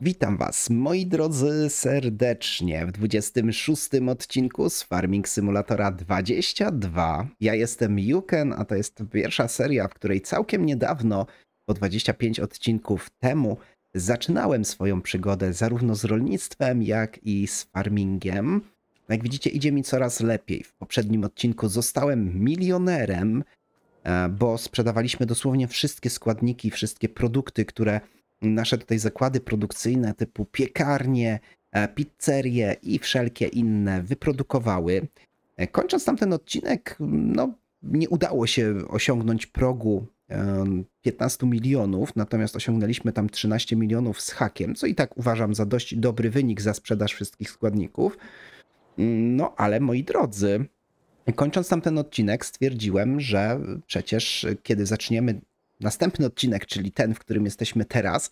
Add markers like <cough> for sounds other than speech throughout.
Witam Was, moi drodzy, serdecznie w 26 odcinku z Farming Simulatora 22. Ja jestem Yuken, a to jest pierwsza seria, w której całkiem niedawno, po 25 odcinków temu, zaczynałem swoją przygodę zarówno z rolnictwem, jak i z farmingiem. No, jak widzicie, idzie mi coraz lepiej. W poprzednim odcinku zostałem milionerem, e, bo sprzedawaliśmy dosłownie wszystkie składniki, wszystkie produkty, które nasze tutaj zakłady produkcyjne typu piekarnie, e, pizzerie i wszelkie inne wyprodukowały. E, kończąc tamten odcinek, no, nie udało się osiągnąć progu 15 e, milionów, natomiast osiągnęliśmy tam 13 milionów z hakiem, co i tak uważam za dość dobry wynik za sprzedaż wszystkich składników. No ale moi drodzy, kończąc tamten odcinek, stwierdziłem, że przecież kiedy zaczniemy następny odcinek, czyli ten, w którym jesteśmy teraz,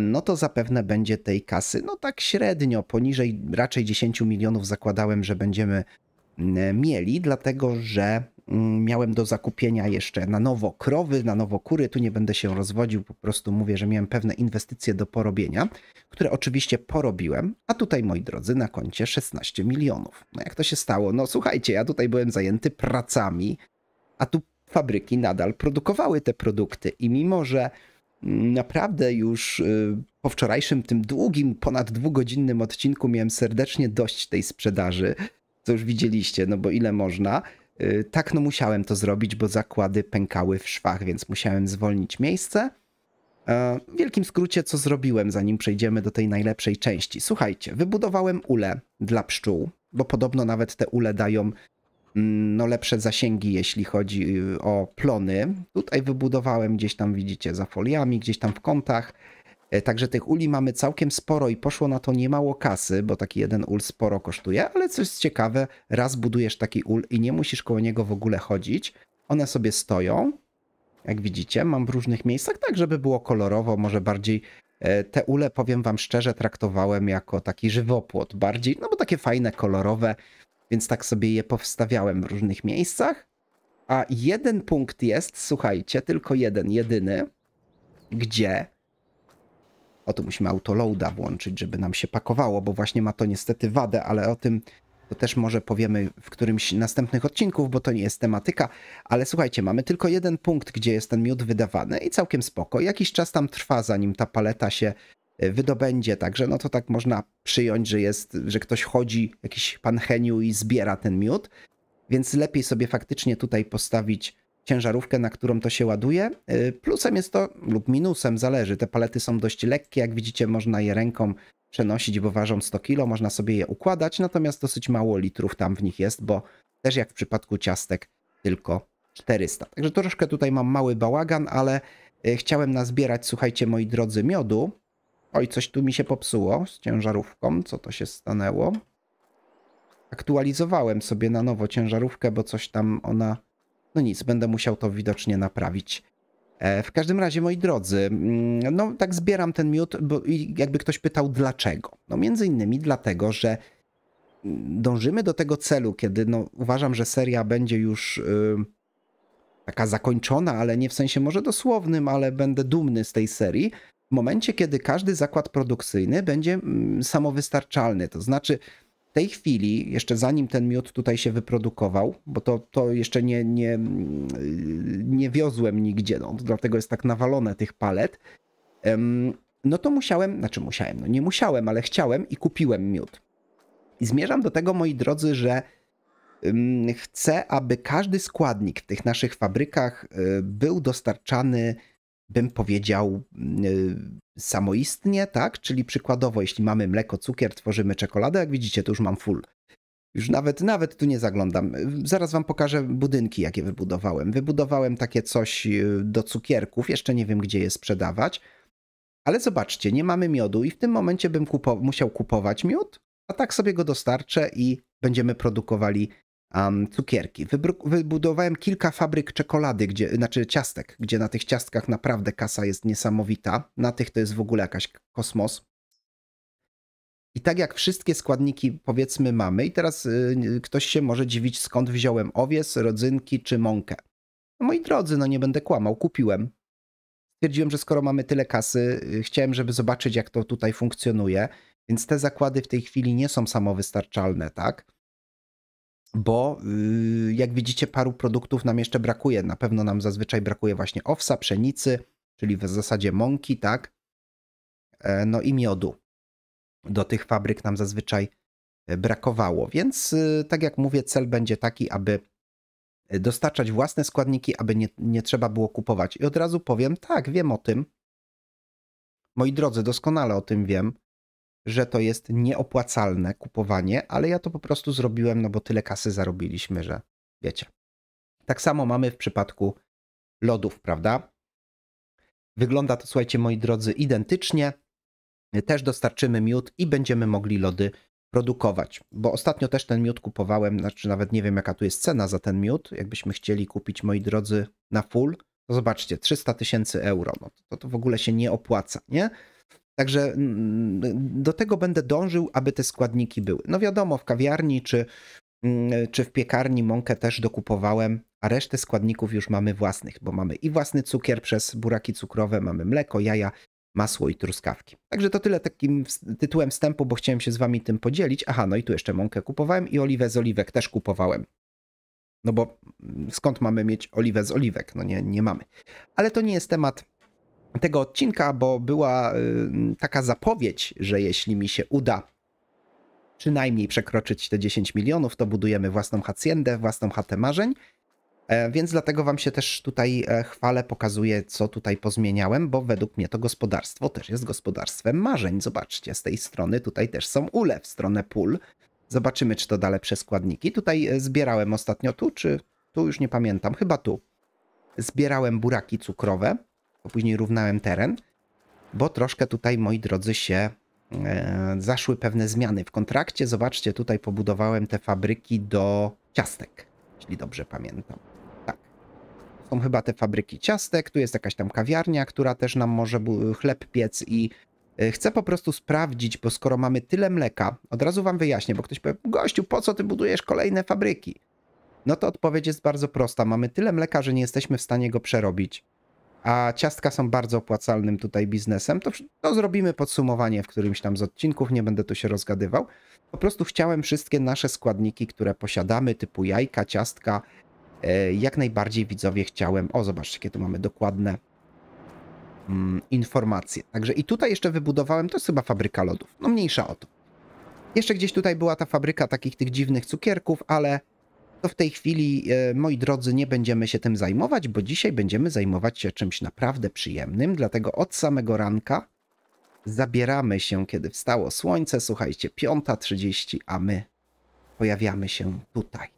no to zapewne będzie tej kasy, no tak średnio, poniżej raczej 10 milionów zakładałem, że będziemy mm, mieli, dlatego że mm, miałem do zakupienia jeszcze na nowo krowy, na nowo kury, tu nie będę się rozwodził, po prostu mówię, że miałem pewne inwestycje do porobienia, które oczywiście porobiłem, a tutaj moi drodzy na koncie 16 milionów. No jak to się stało? No słuchajcie, ja tutaj byłem zajęty pracami, a tu fabryki nadal produkowały te produkty. I mimo, że naprawdę już y, po wczorajszym tym długim, ponad dwugodzinnym odcinku miałem serdecznie dość tej sprzedaży, co już widzieliście, no bo ile można. Y, tak, no musiałem to zrobić, bo zakłady pękały w szwach, więc musiałem zwolnić miejsce. E, w wielkim skrócie, co zrobiłem, zanim przejdziemy do tej najlepszej części. Słuchajcie, wybudowałem ule dla pszczół, bo podobno nawet te ule dają no, lepsze zasięgi, jeśli chodzi y, o plony. Tutaj wybudowałem gdzieś tam, widzicie, za foliami, gdzieś tam w kątach. E, także tych uli mamy całkiem sporo i poszło na to niemało kasy, bo taki jeden ul sporo kosztuje, ale coś ciekawe, raz budujesz taki ul i nie musisz koło niego w ogóle chodzić. One sobie stoją, jak widzicie, mam w różnych miejscach, tak żeby było kolorowo, może bardziej e, te ule, powiem wam szczerze, traktowałem jako taki żywopłot bardziej, no bo takie fajne, kolorowe, więc tak sobie je powstawiałem w różnych miejscach. A jeden punkt jest, słuchajcie, tylko jeden, jedyny, gdzie... O, tu musimy autoloada włączyć, żeby nam się pakowało, bo właśnie ma to niestety wadę, ale o tym to też może powiemy w którymś następnych odcinków, bo to nie jest tematyka. Ale słuchajcie, mamy tylko jeden punkt, gdzie jest ten miód wydawany i całkiem spoko. Jakiś czas tam trwa, zanim ta paleta się Y, wydobędzie. Także no to tak można przyjąć, że jest, że ktoś chodzi, jakiś pan Heniu i zbiera ten miód. Więc lepiej sobie faktycznie tutaj postawić ciężarówkę, na którą to się ładuje. Y, plusem jest to, lub minusem, zależy. Te palety są dość lekkie, jak widzicie, można je ręką przenosić, bo ważą 100 kg, można sobie je układać, natomiast dosyć mało litrów tam w nich jest, bo też jak w przypadku ciastek tylko 400. Także troszkę tutaj mam mały bałagan, ale y, chciałem nazbierać, słuchajcie moi drodzy, miodu, Oj, coś tu mi się popsuło z ciężarówką. Co to się stanęło? Aktualizowałem sobie na nowo ciężarówkę, bo coś tam ona... No nic, będę musiał to widocznie naprawić. E, w każdym razie, moi drodzy, mm, no tak zbieram ten miód, bo jakby ktoś pytał dlaczego. No między innymi dlatego, że mm, dążymy do tego celu, kiedy no, uważam, że seria będzie już yy, taka zakończona, ale nie w sensie może dosłownym, ale będę dumny z tej serii, w momencie, kiedy każdy zakład produkcyjny będzie mm, samowystarczalny. To znaczy, w tej chwili, jeszcze zanim ten miód tutaj się wyprodukował, bo to, to jeszcze nie, nie, mm, nie wiozłem nigdzie, no, dlatego jest tak nawalone tych palet, no to musiałem, znaczy musiałem, no nie musiałem, ale chciałem i kupiłem miód. I zmierzam do tego, moi drodzy, że chcę, aby każdy składnik w tych naszych fabrykach e, był dostarczany bym powiedział, mm, y, samoistnie, tak? Czyli przykładowo, jeśli mamy mleko, cukier, tworzymy czekoladę, jak widzicie, to już mam full. Już nawet, nawet tu nie zaglądam. Zaraz wam pokażę budynki, jakie wybudowałem. Wybudowałem takie coś y, do cukierków, jeszcze nie wiem, gdzie je sprzedawać. Ale zobaczcie, nie mamy miodu i w tym momencie bym kupo musiał kupować miód, a tak sobie go dostarczę i będziemy produkowali um, cukierki. wybudowałem kilka fabryk czekolady, gdzie, znaczy ciastek, gdzie na tych ciastkach naprawdę kasa jest niesamowita. Na tych to jest w ogóle jakaś kosmos. I tak jak wszystkie składniki powiedzmy mamy, i teraz y, ktoś się może dziwić, skąd wziąłem owies, rodzynki czy mąkę. No moi drodzy, no nie będę kłamał, kupiłem. Stwierdziłem, że skoro mamy tyle kasy, y, chciałem, żeby zobaczyć, jak to tutaj funkcjonuje, więc te zakłady w tej chwili nie są samowystarczalne, tak? bo y, jak widzicie, paru produktów nam jeszcze brakuje. Na pewno nam zazwyczaj brakuje właśnie owsa, pszenicy, czyli w zasadzie mąki, tak? E, no i miodu. Do tych fabryk nam zazwyczaj e, brakowało. Więc, y, tak jak mówię, cel będzie taki, aby e, dostarczać własne składniki, aby nie, nie trzeba było kupować. I od razu powiem, tak, wiem o tym. Moi drodzy, doskonale o tym wiem że to jest nieopłacalne kupowanie, ale ja to po prostu zrobiłem, no bo tyle kasy zarobiliśmy, że wiecie. Tak samo mamy w przypadku lodów, prawda? Wygląda to, słuchajcie, moi drodzy, identycznie. Też dostarczymy miód i będziemy mogli lody produkować, bo ostatnio też ten miód kupowałem, znaczy nawet nie wiem jaka tu jest cena za ten miód. Jakbyśmy chcieli kupić, moi drodzy, na full, to zobaczcie, 300 tysięcy euro, no to, to w ogóle się nie opłaca, nie? Także mm, do tego będę dążył, aby te składniki były. No wiadomo, w kawiarni czy, mm, czy w piekarni mąkę też dokupowałem, a resztę składników już mamy własnych, bo mamy i własny cukier przez buraki cukrowe, mamy mleko, jaja, masło i truskawki. Także to tyle takim tytułem wstępu, bo chciałem się z wami tym podzielić. Aha, no i tu jeszcze mąkę kupowałem i oliwę z oliwek też kupowałem. No bo mm, skąd mamy mieć oliwę z oliwek? No nie, nie mamy. Ale to nie jest temat tego odcinka, bo była y, taka zapowiedź, że jeśli mi się uda przynajmniej przekroczyć te 10 milionów, to budujemy własną haciendę, własną chatę marzeń. E, więc dlatego wam się też tutaj e, chwalę, pokazuję, co tutaj pozmieniałem, bo według mnie to gospodarstwo też jest gospodarstwem marzeń. Zobaczcie, z tej strony tutaj też są ule w stronę pól. Zobaczymy, czy to dalej przeskładniki. Tutaj e, zbierałem ostatnio tu, czy tu już nie pamiętam, chyba tu. Zbierałem buraki cukrowe bo później równałem teren, bo troszkę tutaj, moi drodzy, się e, zaszły pewne zmiany w kontrakcie. Zobaczcie, tutaj pobudowałem te fabryki do ciastek, jeśli dobrze pamiętam. Tak. Są chyba te fabryki ciastek, tu jest jakaś tam kawiarnia, która też nam może chleb piec i e, chcę po prostu sprawdzić, bo skoro mamy tyle mleka, od razu wam wyjaśnię, bo ktoś powie, gościu, po co ty budujesz kolejne fabryki? No to odpowiedź jest bardzo prosta. Mamy tyle mleka, że nie jesteśmy w stanie go przerobić a ciastka są bardzo opłacalnym tutaj biznesem, to, to zrobimy podsumowanie w którymś tam z odcinków, nie będę tu się rozgadywał. Po prostu chciałem wszystkie nasze składniki, które posiadamy, typu jajka, ciastka, e, jak najbardziej widzowie chciałem. O, zobaczcie, jakie tu mamy dokładne mm, informacje. Także i tutaj jeszcze wybudowałem, to jest chyba fabryka lodów. No mniejsza o to. Jeszcze gdzieś tutaj była ta fabryka takich tych dziwnych cukierków, ale to w tej chwili, e, moi drodzy, nie będziemy się tym zajmować, bo dzisiaj będziemy zajmować się czymś naprawdę przyjemnym, dlatego od samego ranka zabieramy się, kiedy wstało słońce, słuchajcie, 5.30, a my pojawiamy się tutaj.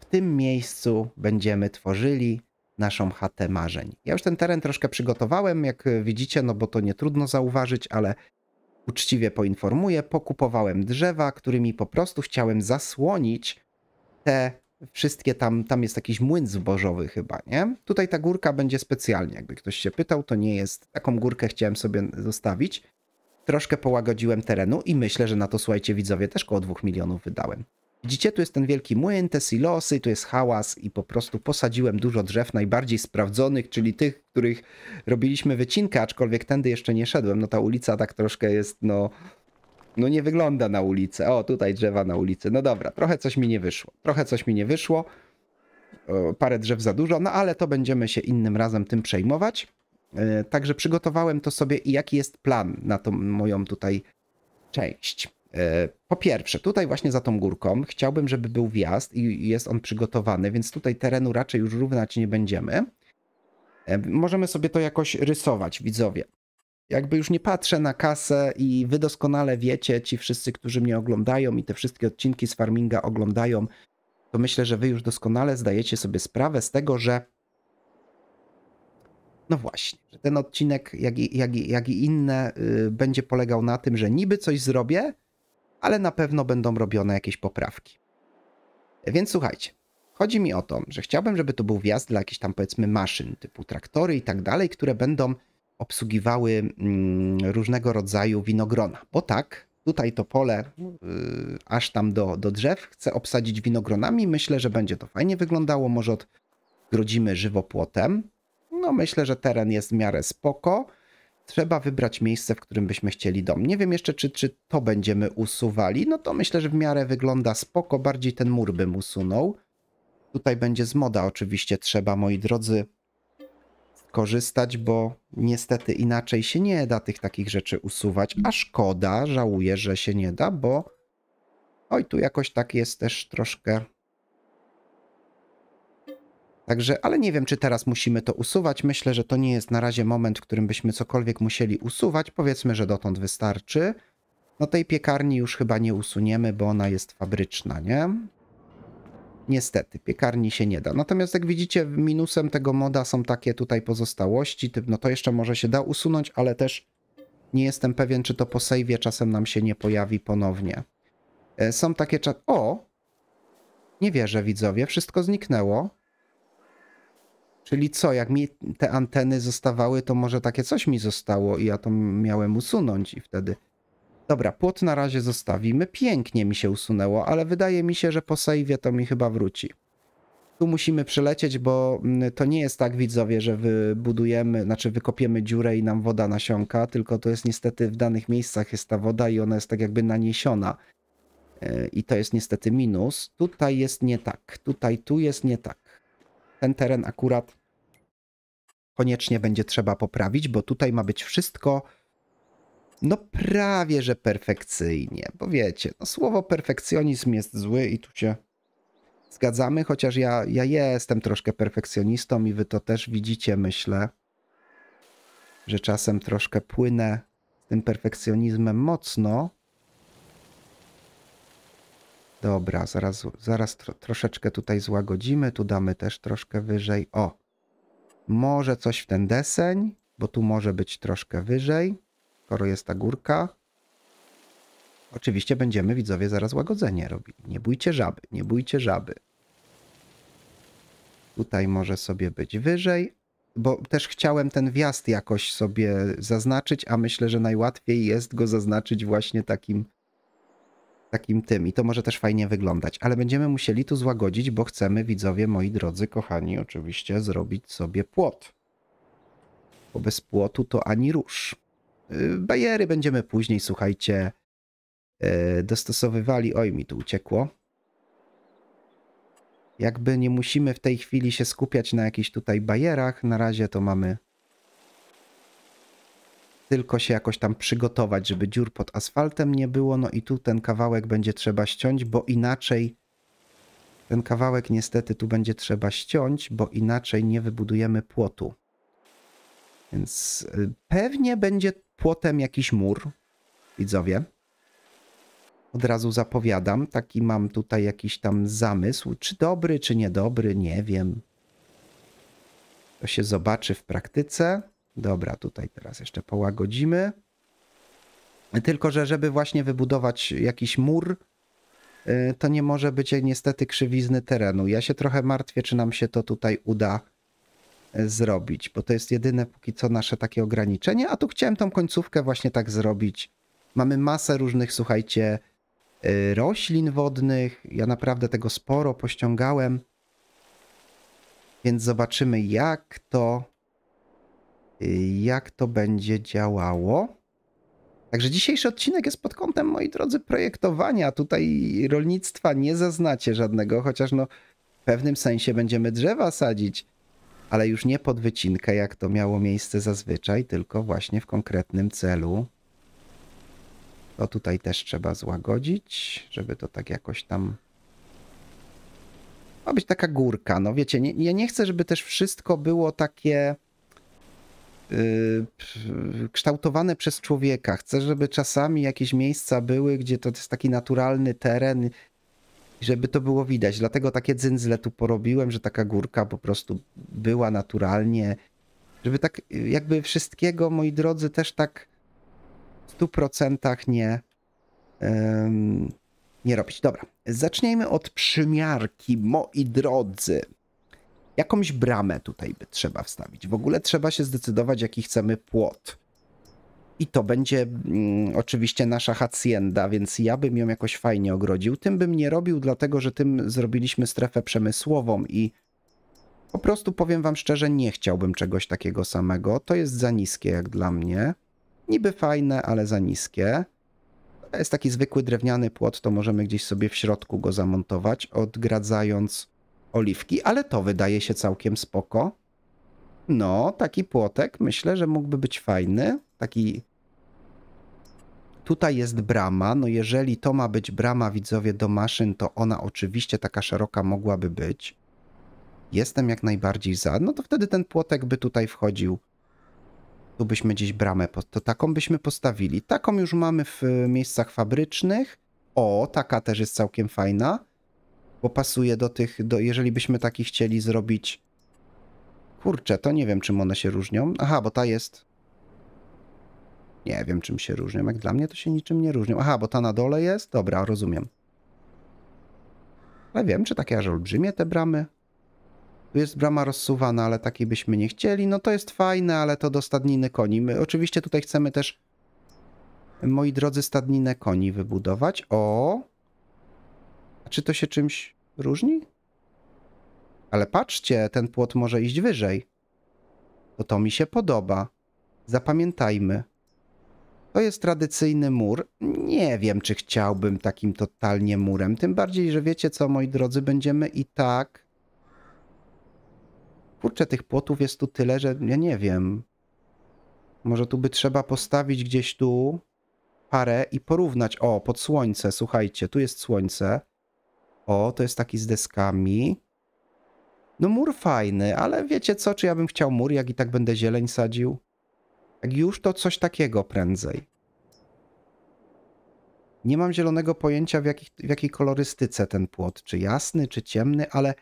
W tym miejscu będziemy tworzyli naszą chatę marzeń. Ja już ten teren troszkę przygotowałem, jak widzicie, no bo to nie trudno zauważyć, ale uczciwie poinformuję, pokupowałem drzewa, którymi po prostu chciałem zasłonić te wszystkie tam, tam jest jakiś młyn zbożowy chyba, nie? Tutaj ta górka będzie specjalnie, jakby ktoś się pytał, to nie jest, taką górkę chciałem sobie zostawić. Troszkę połagodziłem terenu i myślę, że na to, słuchajcie widzowie, też koło 2 milionów wydałem. Widzicie, tu jest ten wielki młyn, te silosy, tu jest hałas i po prostu posadziłem dużo drzew najbardziej sprawdzonych, czyli tych, których robiliśmy wycinkę, aczkolwiek tędy jeszcze nie szedłem. No ta ulica tak troszkę jest, no no nie wygląda na ulicę. O, tutaj drzewa na ulicy. No dobra, trochę coś mi nie wyszło. Trochę coś mi nie wyszło. E, parę drzew za dużo, no ale to będziemy się innym razem tym przejmować. E, także przygotowałem to sobie i jaki jest plan na tą moją tutaj część. E, po pierwsze, tutaj właśnie za tą górką chciałbym, żeby był wjazd i jest on przygotowany, więc tutaj terenu raczej już równać nie będziemy. Możemy sobie to jakoś rysować, widzowie jakby już nie patrzę na kasę i wy doskonale wiecie, ci wszyscy, którzy mnie oglądają i te wszystkie odcinki z farminga oglądają, to myślę, że wy już doskonale zdajecie sobie sprawę z tego, że no właśnie, że ten odcinek, jak i, jak i, jak i inne, yy, będzie polegał na tym, że niby coś zrobię, ale na pewno będą robione jakieś poprawki. Więc słuchajcie, chodzi mi o to, że chciałbym, żeby to był wjazd dla jakichś tam powiedzmy maszyn typu traktory i tak dalej, które będą obsługiwały mm, różnego rodzaju winogrona. Bo tak, tutaj to pole y, aż tam do, do drzew chcę obsadzić winogronami. Myślę, że będzie to fajnie wyglądało. Może odgrodzimy żywopłotem. No myślę, że teren jest w miarę spoko. Trzeba wybrać miejsce, w którym byśmy chcieli dom. Nie wiem jeszcze, czy, czy to będziemy usuwali. No to myślę, że w miarę wygląda spoko. Bardziej ten mur bym usunął. Tutaj będzie zmoda oczywiście trzeba, moi drodzy, korzystać, bo niestety inaczej się nie da tych takich rzeczy usuwać, a szkoda, żałuję, że się nie da, bo oj, tu jakoś tak jest też troszkę... Także, ale nie wiem, czy teraz musimy to usuwać. Myślę, że to nie jest na razie moment, w którym byśmy cokolwiek musieli usuwać. Powiedzmy, że dotąd wystarczy. No tej piekarni już chyba nie usuniemy, bo ona jest fabryczna, nie? Niestety, piekarni się nie da. Natomiast jak widzicie, minusem tego moda są takie tutaj pozostałości. No to jeszcze może się da usunąć, ale też nie jestem pewien, czy to po sejwie czasem nam się nie pojawi ponownie. E, są takie czat... O! Nie wierzę, widzowie, wszystko zniknęło. Czyli co, jak mi te anteny zostawały, to może takie coś mi zostało i ja to miałem usunąć i wtedy... Dobra, płot na razie zostawimy. Pięknie mi się usunęło, ale wydaje mi się, że po sejwie to mi chyba wróci. Tu musimy przelecieć, bo mm, to nie jest tak, widzowie, że wybudujemy, znaczy wykopiemy dziurę i nam woda nasiąka, tylko to jest niestety w danych miejscach jest ta woda i ona jest tak jakby naniesiona. E, I to jest niestety minus. Tutaj jest nie tak. Tutaj tu jest nie tak. Ten teren akurat koniecznie będzie trzeba poprawić, bo tutaj ma być wszystko no prawie, że perfekcyjnie, bo wiecie, no słowo perfekcjonizm jest zły i tu się zgadzamy, chociaż ja, ja jestem troszkę perfekcjonistą i wy to też widzicie, myślę, że czasem troszkę płynę z tym perfekcjonizmem mocno. Dobra, zaraz, zaraz tro, troszeczkę tutaj złagodzimy, tu damy też troszkę wyżej. O, może coś w ten deseń, bo tu może być troszkę wyżej skoro jest ta górka, oczywiście będziemy widzowie zaraz łagodzenie robili. Nie bójcie żaby, nie bójcie żaby. Tutaj może sobie być wyżej, bo też chciałem ten wjazd jakoś sobie zaznaczyć, a myślę, że najłatwiej jest go zaznaczyć właśnie takim takim tym i to może też fajnie wyglądać, ale będziemy musieli tu złagodzić, bo chcemy widzowie, moi drodzy, kochani, oczywiście zrobić sobie płot. Bo bez płotu to ani rusz. Y, bajery będziemy później, słuchajcie, y, dostosowywali. Oj, mi tu uciekło. Jakby nie musimy w tej chwili się skupiać na jakichś tutaj bajerach. Na razie to mamy tylko się jakoś tam przygotować, żeby dziur pod asfaltem nie było. No i tu ten kawałek będzie trzeba ściąć, bo inaczej ten kawałek niestety tu będzie trzeba ściąć, bo inaczej nie wybudujemy płotu. Więc y, pewnie będzie płotem jakiś mur, widzowie. Od razu zapowiadam, taki mam tutaj jakiś tam zamysł, czy dobry, czy niedobry, nie wiem. To się zobaczy w praktyce. Dobra, tutaj teraz jeszcze połagodzimy. Tylko, że żeby właśnie wybudować jakiś mur, y, to nie może być niestety krzywizny terenu. Ja się trochę martwię, czy nam się to tutaj uda E, zrobić, bo to jest jedyne póki co nasze takie ograniczenie, a tu chciałem tą końcówkę właśnie tak zrobić. Mamy masę różnych, słuchajcie, e, roślin wodnych, ja naprawdę tego sporo pościągałem, więc zobaczymy jak to, e, jak to będzie działało. Także dzisiejszy odcinek jest pod kątem, moi drodzy, projektowania. Tutaj rolnictwa nie zaznacie żadnego, chociaż no w pewnym sensie będziemy drzewa sadzić, ale już nie pod wycinkę, jak to miało miejsce zazwyczaj, tylko właśnie w konkretnym celu. To tutaj też trzeba złagodzić, żeby to tak jakoś tam ma być taka górka. No wiecie, nie, ja nie chcę, żeby też wszystko było takie yy, kształtowane przez człowieka. Chcę, żeby czasami jakieś miejsca były, gdzie to jest taki naturalny teren żeby to było widać. Dlatego takie dzyndzle tu porobiłem, że taka górka po prostu była naturalnie. Żeby tak jakby wszystkiego, moi drodzy, też tak w 100% nie, um, nie robić. Dobra, zacznijmy od przymiarki, moi drodzy. Jakąś bramę tutaj by trzeba wstawić. W ogóle trzeba się zdecydować, jaki chcemy płot. I to będzie mm, oczywiście nasza hacienda, więc ja bym ją jakoś fajnie ogrodził. Tym bym nie robił, dlatego że tym zrobiliśmy strefę przemysłową i po prostu powiem wam szczerze, nie chciałbym czegoś takiego samego. To jest za niskie jak dla mnie. Niby fajne, ale za niskie. To jest taki zwykły drewniany płot, to możemy gdzieś sobie w środku go zamontować, odgradzając oliwki, ale to wydaje się całkiem spoko. No, taki płotek myślę, że mógłby być fajny taki... Tutaj jest brama, no jeżeli to ma być brama widzowie do maszyn, to ona oczywiście taka szeroka mogłaby być. Jestem jak najbardziej za, no to wtedy ten płotek by tutaj wchodził. Tu byśmy gdzieś bramę, to taką byśmy postawili. Taką już mamy w miejscach fabrycznych. O, taka też jest całkiem fajna, bo pasuje do tych, do, jeżeli byśmy taki chcieli zrobić... Kurczę, to nie wiem, czym one się różnią. Aha, bo ta jest nie wiem, czym się różnią. Jak dla mnie to się niczym nie różnią. Aha, bo ta na dole jest? Dobra, rozumiem. Ale wiem, czy takie aż olbrzymie te bramy? Tu jest brama rozsuwana, ale takiej byśmy nie chcieli. No to jest fajne, ale to do stadniny koni. My oczywiście tutaj chcemy też, moi drodzy, stadninę koni wybudować. O! A czy to się czymś różni? Ale patrzcie, ten płot może iść wyżej. To to mi się podoba. Zapamiętajmy. To jest tradycyjny mur. Nie wiem, czy chciałbym takim totalnie murem. Tym bardziej, że wiecie co, moi drodzy, będziemy i tak... Kurczę, tych płotów jest tu tyle, że ja nie wiem. Może tu by trzeba postawić gdzieś tu parę i porównać. O, pod słońce, słuchajcie, tu jest słońce. O, to jest taki z deskami. No mur fajny, ale wiecie co, czy ja bym chciał mur, jak i tak będę zieleń sadził? Tak już to coś takiego prędzej. Nie mam zielonego pojęcia, w, jakich, w jakiej kolorystyce ten płot, czy jasny, czy ciemny, ale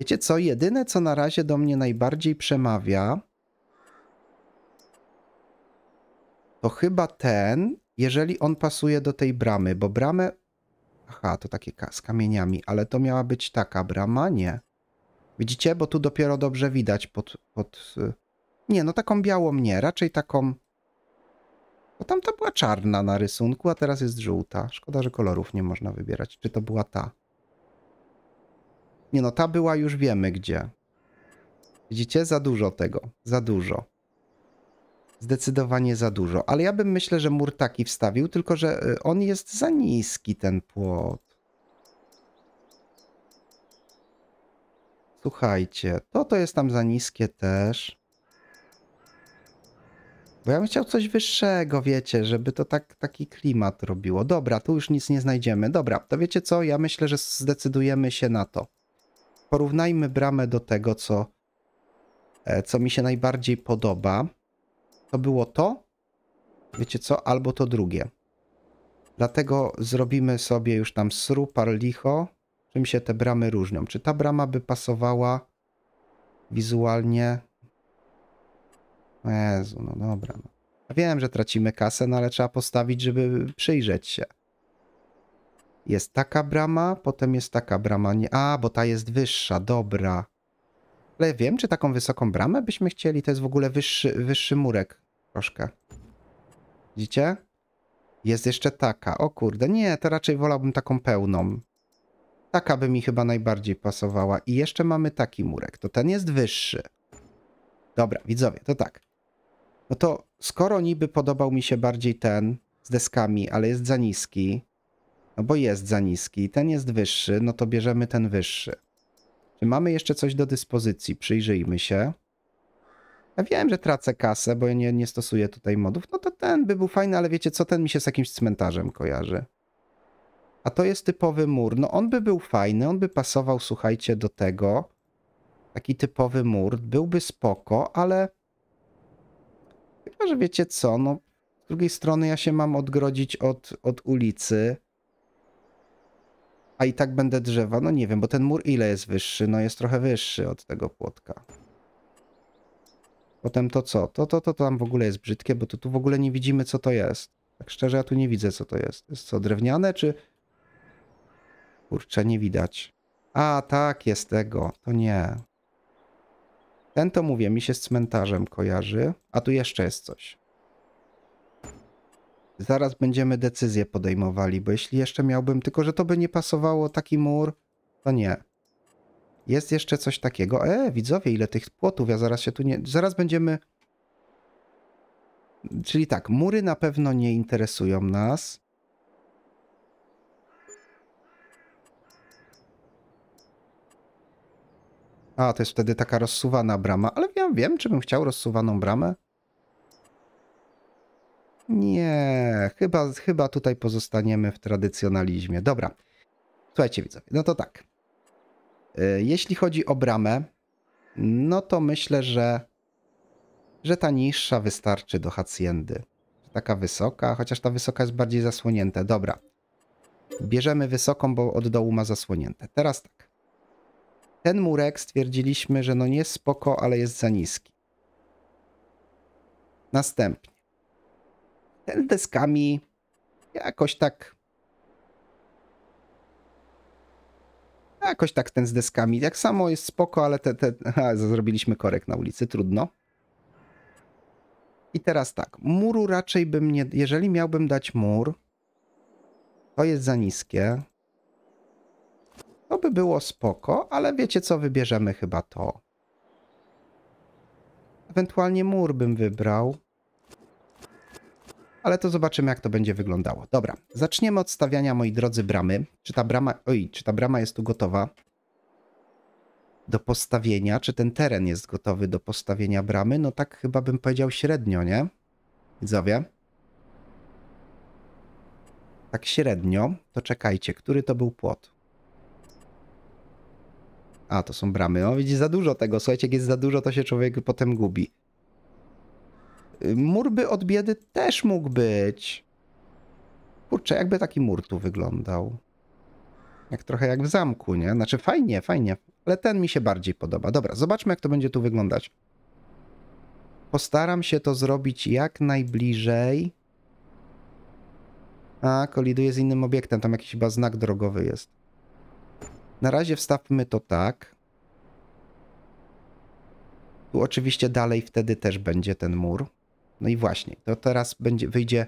wiecie co? Jedyne, co na razie do mnie najbardziej przemawia, to chyba ten, jeżeli on pasuje do tej bramy, bo bramę. Aha, to takie z kamieniami, ale to miała być taka brama, nie. Widzicie, bo tu dopiero dobrze widać pod, pod y, nie, no taką białą nie, raczej taką... Bo tamta była czarna na rysunku, a teraz jest żółta. Szkoda, że kolorów nie można wybierać. Czy to była ta? Nie no, ta była już wiemy gdzie. Widzicie? Za dużo tego. Za dużo. Zdecydowanie za dużo. Ale ja bym myślę, że mur taki wstawił, tylko że y, on jest za niski, ten płot. Słuchajcie, to to jest tam za niskie też. Bo ja bym chciał coś wyższego, wiecie, żeby to tak, taki klimat robiło. Dobra, tu już nic nie znajdziemy. Dobra, to wiecie co? Ja myślę, że zdecydujemy się na to. Porównajmy bramę do tego, co, e, co mi się najbardziej podoba. To było to, wiecie co, albo to drugie. Dlatego zrobimy sobie już tam sru, licho, czym się te bramy różnią. Czy ta brama by pasowała wizualnie no, Jezu, no dobra. No. Ja wiem, że tracimy kasę, no ale trzeba postawić, żeby przyjrzeć się. Jest taka brama, potem jest taka brama. Nie... A, bo ta jest wyższa, dobra. Ale wiem, czy taką wysoką bramę byśmy chcieli. To jest w ogóle wyższy, wyższy murek troszkę. Widzicie? Jest jeszcze taka. O kurde, nie, to raczej wolałbym taką pełną. Taka by mi chyba najbardziej pasowała. I jeszcze mamy taki murek. To ten jest wyższy. Dobra, widzowie, to tak no to skoro niby podobał mi się bardziej ten z deskami, ale jest za niski, no bo jest za niski, ten jest wyższy, no to bierzemy ten wyższy. Czy mamy jeszcze coś do dyspozycji? Przyjrzyjmy się. Ja wiem, że tracę kasę, bo ja nie, nie stosuję tutaj modów. No to ten by był fajny, ale wiecie co, ten mi się z jakimś cmentarzem kojarzy. A to jest typowy mur. No on by był fajny, on by pasował, słuchajcie, do tego. Taki typowy mur. Byłby spoko, ale Chyba, że wiecie co, no z drugiej strony ja się mam odgrodzić od, od ulicy, a i tak będę drzewa, no nie wiem, bo ten mur ile jest wyższy? No jest trochę wyższy od tego płotka. Potem to co? To, to, to, to tam w ogóle jest brzydkie, bo to tu w ogóle nie widzimy co to jest. Tak szczerze ja tu nie widzę co to jest. Jest co, drewniane czy... Kurczę, nie widać. A, tak, jest tego. To nie. Ten to mówię, mi się z cmentarzem kojarzy, a tu jeszcze jest coś. Zaraz będziemy decyzję podejmowali, bo jeśli jeszcze miałbym, tylko że to by nie pasowało taki mur, to nie. Jest jeszcze coś takiego. E, widzowie, ile tych płotów, ja zaraz się tu nie... Zaraz będziemy... Czyli tak, mury na pewno nie interesują nas. A, to jest wtedy taka rozsuwana brama. Ale ja wiem, czy bym chciał rozsuwaną bramę. Nie, chyba, chyba tutaj pozostaniemy w tradycjonalizmie. Dobra. Słuchajcie widzowie, no to tak. Y, jeśli chodzi o bramę, no to myślę, że, że ta niższa wystarczy do haciendy. Taka wysoka, chociaż ta wysoka jest bardziej zasłonięta. Dobra. Bierzemy wysoką, bo od dołu ma zasłonięte. Teraz tak ten murek stwierdziliśmy, że no nie spoko, ale jest za niski. Następnie. Ten deskami jakoś tak Jakoś tak ten z deskami. Jak samo jest spoko, ale te, te... Aha, zrobiliśmy korek na ulicy, trudno. I teraz tak, muru raczej bym nie... Jeżeli miałbym dać mur, to jest za niskie. To no by było spoko, ale wiecie co, wybierzemy chyba to. Ewentualnie mur bym wybrał. Ale to zobaczymy, jak to będzie wyglądało. Dobra, zaczniemy od stawiania, moi drodzy, bramy. Czy ta brama... Oj, czy ta brama jest tu gotowa? do postawienia, czy ten teren jest gotowy do postawienia bramy, no tak chyba bym powiedział średnio, nie? Widzowie? Tak średnio, to czekajcie, który to był płot? A, to są bramy. No widzisz, za dużo tego. Słuchajcie, jak jest za dużo, to się człowiek potem gubi. Y, mur by od biedy też mógł być. Kurczę, jakby taki mur tu wyglądał. Jak trochę jak w zamku, nie? Znaczy fajnie, fajnie, ale ten mi się bardziej podoba. Dobra, zobaczmy jak to będzie tu wyglądać. Postaram się to zrobić jak najbliżej. A, koliduje z innym obiektem, tam jakiś chyba znak drogowy jest. Na razie wstawmy to tak. Tu oczywiście dalej wtedy też będzie ten mur. No i właśnie, to teraz będzie, wyjdzie,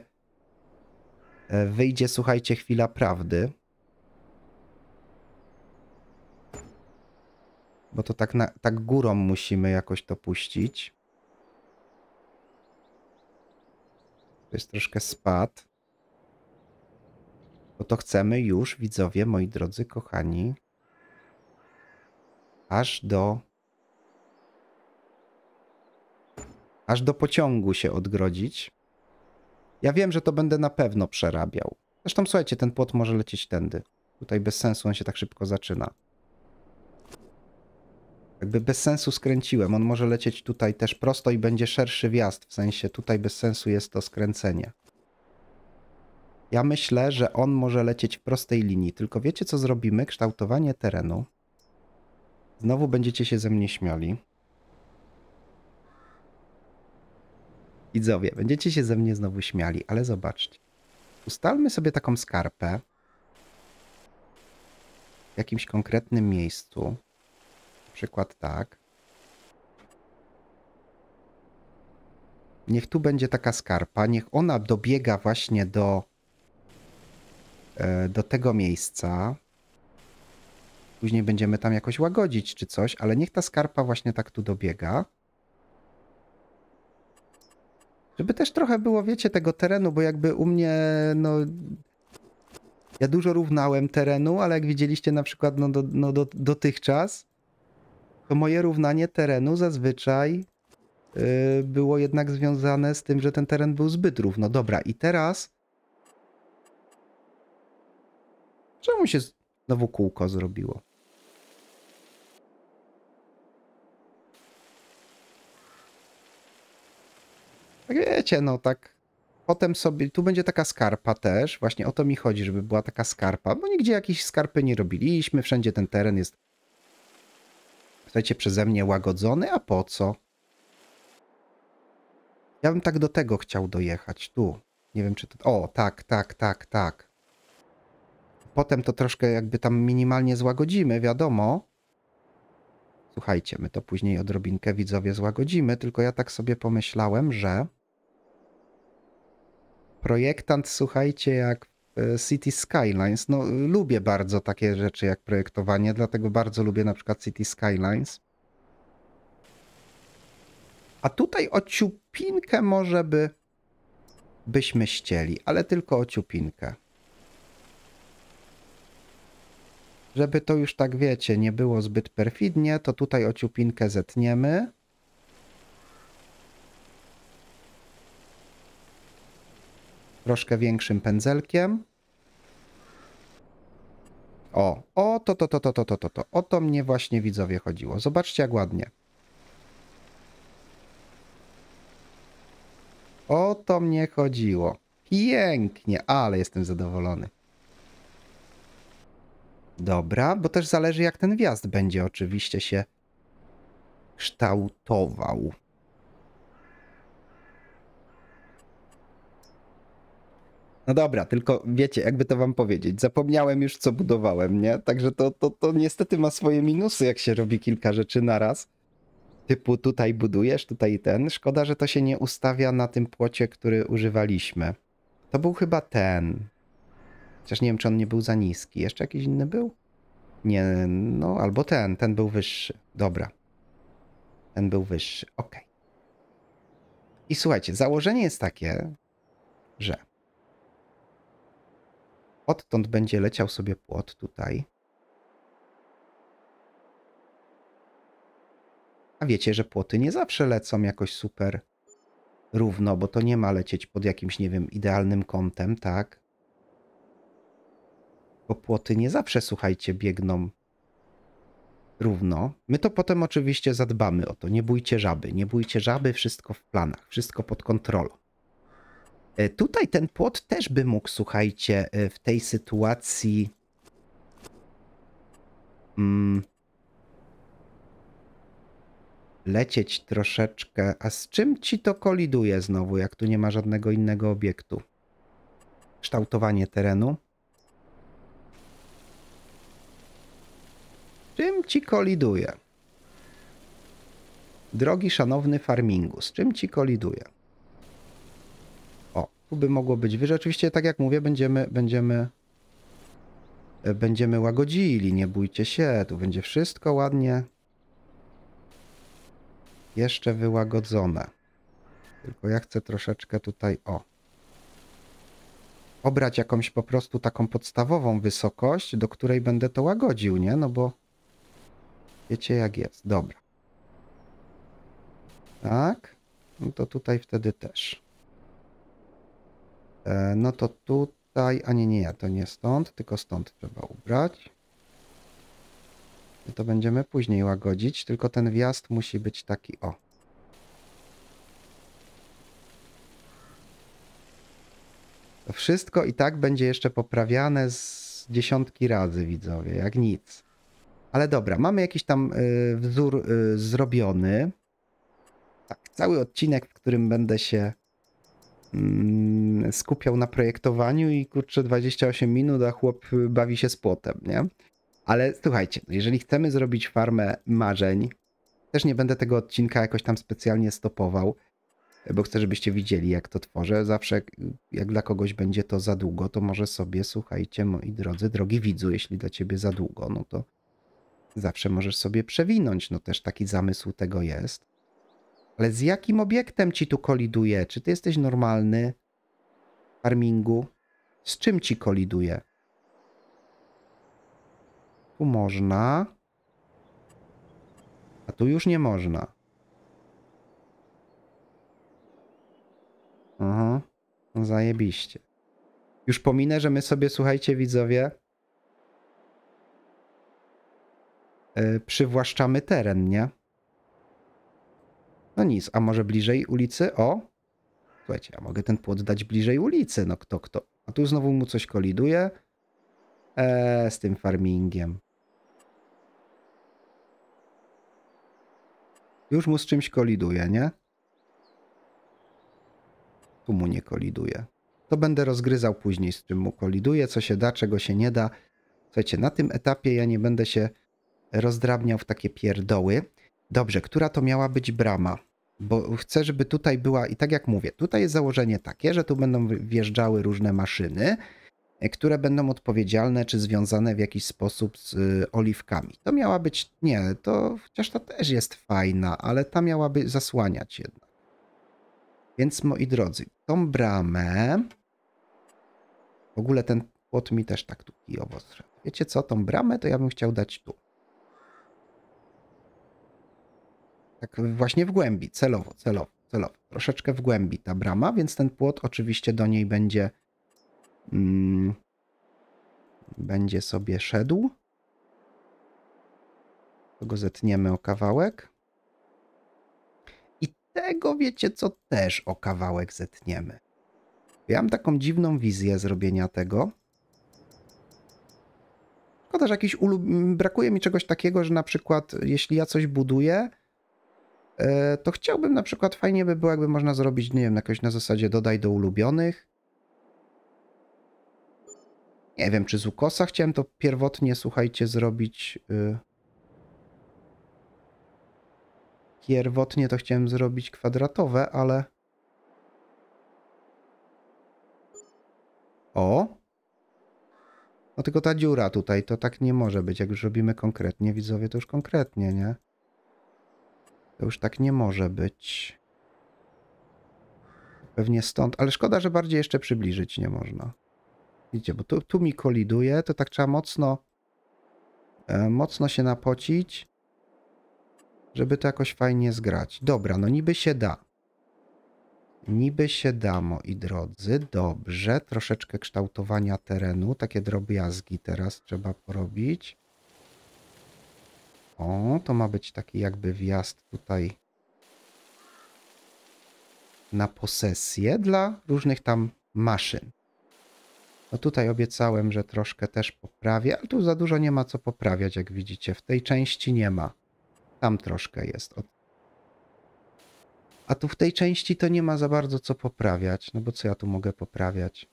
e, wyjdzie, słuchajcie, chwila prawdy. Bo to tak, na, tak górą musimy jakoś to puścić. To jest troszkę spad. Bo to chcemy już, widzowie, moi drodzy, kochani, aż do. aż do pociągu się odgrodzić. Ja wiem, że to będę na pewno przerabiał. Zresztą słuchajcie, ten płot może lecieć tędy. Tutaj bez sensu on się tak szybko zaczyna. Jakby bez sensu skręciłem. On może lecieć tutaj też prosto i będzie szerszy wjazd. W sensie tutaj bez sensu jest to skręcenie. Ja myślę, że on może lecieć w prostej linii. Tylko wiecie co zrobimy? Kształtowanie terenu. Znowu będziecie się ze mnie śmiali. Widzowie, będziecie się ze mnie znowu śmiali, ale zobaczcie. Ustalmy sobie taką skarpę w jakimś konkretnym miejscu. Na przykład tak. Niech tu będzie taka skarpa, niech ona dobiega właśnie do, e, do tego miejsca później będziemy tam jakoś łagodzić czy coś, ale niech ta skarpa właśnie tak tu dobiega. Żeby też trochę było, wiecie, tego terenu, bo jakby u mnie, no... Ja dużo równałem terenu, ale jak widzieliście na przykład no, do, no, do, dotychczas, to moje równanie terenu zazwyczaj yy, było jednak związane z tym, że ten teren był zbyt równo. Dobra, i teraz... Czemu się znowu kółko zrobiło? Tak wiecie, no tak. Potem sobie, tu będzie taka skarpa też, właśnie o to mi chodzi, żeby była taka skarpa, bo nigdzie jakieś skarpy nie robiliśmy, wszędzie ten teren jest, słuchajcie, przeze mnie łagodzony, a po co? Ja bym tak do tego chciał dojechać, tu. Nie wiem, czy to... O, tak, tak, tak, tak. Potem to troszkę jakby tam minimalnie złagodzimy, wiadomo. Słuchajcie, my to później odrobinkę widzowie złagodzimy, tylko ja tak sobie pomyślałem, że projektant, słuchajcie, jak e, City Skylines. No, lubię bardzo takie rzeczy jak projektowanie, dlatego bardzo lubię na przykład City Skylines. A tutaj o ciupinkę może by byśmy ścieli, ale tylko o ciupinkę. Żeby to już tak wiecie, nie było zbyt perfidnie, to tutaj o ciupinkę zetniemy. troszkę większym pędzelkiem. O, o to, to, to, to, to, to, to, to. O to mnie właśnie widzowie chodziło. Zobaczcie jak ładnie. O to mnie chodziło. Pięknie, ale jestem zadowolony. Dobra, bo też zależy jak ten wjazd będzie oczywiście się kształtował. No dobra, tylko wiecie, jakby to wam powiedzieć, zapomniałem już co budowałem, nie? Także to, to, to niestety ma swoje minusy, jak się robi kilka rzeczy naraz. Typu tutaj budujesz, tutaj ten. Szkoda, że to się nie ustawia na tym płocie, który używaliśmy. To był chyba ten. Chociaż nie wiem, czy on nie był za niski. Jeszcze jakiś inny był? Nie, no albo ten. Ten był wyższy. Dobra. Ten był wyższy. Ok. I słuchajcie, założenie jest takie, że Odtąd będzie leciał sobie płot tutaj. A wiecie, że płoty nie zawsze lecą jakoś super równo, bo to nie ma lecieć pod jakimś, nie wiem, idealnym kątem, tak? Bo płoty nie zawsze, słuchajcie, biegną równo. My to potem oczywiście zadbamy o to. Nie bójcie żaby, nie bójcie żaby, wszystko w planach, wszystko pod kontrolą. E, tutaj ten płot też by mógł, słuchajcie, e, w tej sytuacji. Mm, lecieć troszeczkę. A z czym ci to koliduje znowu, jak tu nie ma żadnego innego obiektu? Kształtowanie terenu. Czym ci koliduje? Drogi szanowny farmingu, z czym ci koliduje? by mogło być wyżej. Oczywiście, tak jak mówię, będziemy, będziemy, e, będziemy łagodzili, nie bójcie się, tu będzie wszystko ładnie jeszcze wyłagodzone. Tylko ja chcę troszeczkę tutaj, o, obrać jakąś po prostu taką podstawową wysokość, do której będę to łagodził, nie? No bo wiecie jak jest. Dobra. Tak. No to tutaj wtedy też. E, no to tutaj, a nie, nie, ja. to nie stąd, tylko stąd trzeba ubrać. To będziemy później łagodzić, tylko ten wjazd musi być taki, o. To wszystko i tak będzie jeszcze poprawiane z dziesiątki razy, widzowie, jak nic. Ale dobra, mamy jakiś tam y, wzór y, zrobiony. Tak, cały odcinek, w którym będę się Mm, skupiał na projektowaniu i kurczę 28 minut, a chłop bawi się z płotem, nie? Ale słuchajcie, no, jeżeli chcemy zrobić farmę marzeń, też nie będę tego odcinka jakoś tam specjalnie stopował, bo chcę, żebyście widzieli, jak to tworzę. Zawsze, jak dla kogoś będzie to za długo, to może sobie, słuchajcie, moi drodzy, drogi widzu, jeśli dla ciebie za długo, no to zawsze możesz sobie przewinąć. No też taki zamysł tego jest. Ale z jakim obiektem ci tu koliduje? Czy ty jesteś normalny? Farmingu? Z czym ci koliduje? Tu można. A tu już nie można. Aha, no zajebiście. Już pominę, że my sobie, słuchajcie widzowie, yy, przywłaszczamy teren, nie? No nic, a może bliżej ulicy? O, słuchajcie, a mogę ten płot dać bliżej ulicy, no kto, kto. A tu znowu mu coś koliduje eee, z tym farmingiem. Już mu z czymś koliduje, nie? Tu mu nie koliduje. To będę rozgryzał później, z czym mu koliduje, co się da, czego się nie da. Słuchajcie, na tym etapie ja nie będę się rozdrabniał w takie pierdoły. Dobrze, która to miała być brama? bo chcę, żeby tutaj była, i tak jak mówię, tutaj jest założenie takie, że tu będą wjeżdżały różne maszyny, e, które będą odpowiedzialne czy związane w jakiś sposób z e, oliwkami. To miała być, nie, to chociaż ta też jest fajna, ale ta miałaby zasłaniać jednak. Więc moi drodzy, tą bramę, w ogóle ten płot mi też tak tu kijowo Wiecie co, tą bramę to ja bym chciał dać tu. Tak właśnie w głębi, celowo, celowo, celowo. Troszeczkę w głębi ta brama, więc ten płot oczywiście do niej będzie... Mm, będzie sobie szedł. To go zetniemy o kawałek. I tego, wiecie co, też o kawałek zetniemy. Ja mam taką wizję zrobienia tego. Szkoda, że jakiś ulub... brakuje mi czegoś takiego, że na przykład jeśli ja coś buduję, E, to chciałbym na przykład, fajnie by było, jakby można zrobić, nie wiem, jakoś na zasadzie dodaj do ulubionych. Nie wiem, czy z Ukosa chciałem to pierwotnie, słuchajcie, zrobić. Y, pierwotnie to chciałem zrobić kwadratowe, ale... O! No tylko ta dziura tutaj, to tak nie może być. Jak już robimy konkretnie, widzowie, to już konkretnie, nie? To już tak nie może być. Pewnie stąd, ale szkoda, że bardziej jeszcze przybliżyć nie można. Widzicie, bo tu, tu mi koliduje, to tak trzeba mocno, e, mocno się napocić, żeby to jakoś fajnie zgrać. Dobra, no niby się da. Niby się da, moi drodzy. Dobrze, troszeczkę kształtowania terenu, takie drobiazgi teraz trzeba porobić. O, to ma być taki jakby wjazd tutaj na posesję dla różnych tam maszyn. No tutaj obiecałem, że troszkę też poprawię, ale tu za dużo nie ma co poprawiać, jak widzicie. W tej części nie ma. Tam troszkę jest. A tu w tej części to nie ma za bardzo co poprawiać, no bo co ja tu mogę poprawiać?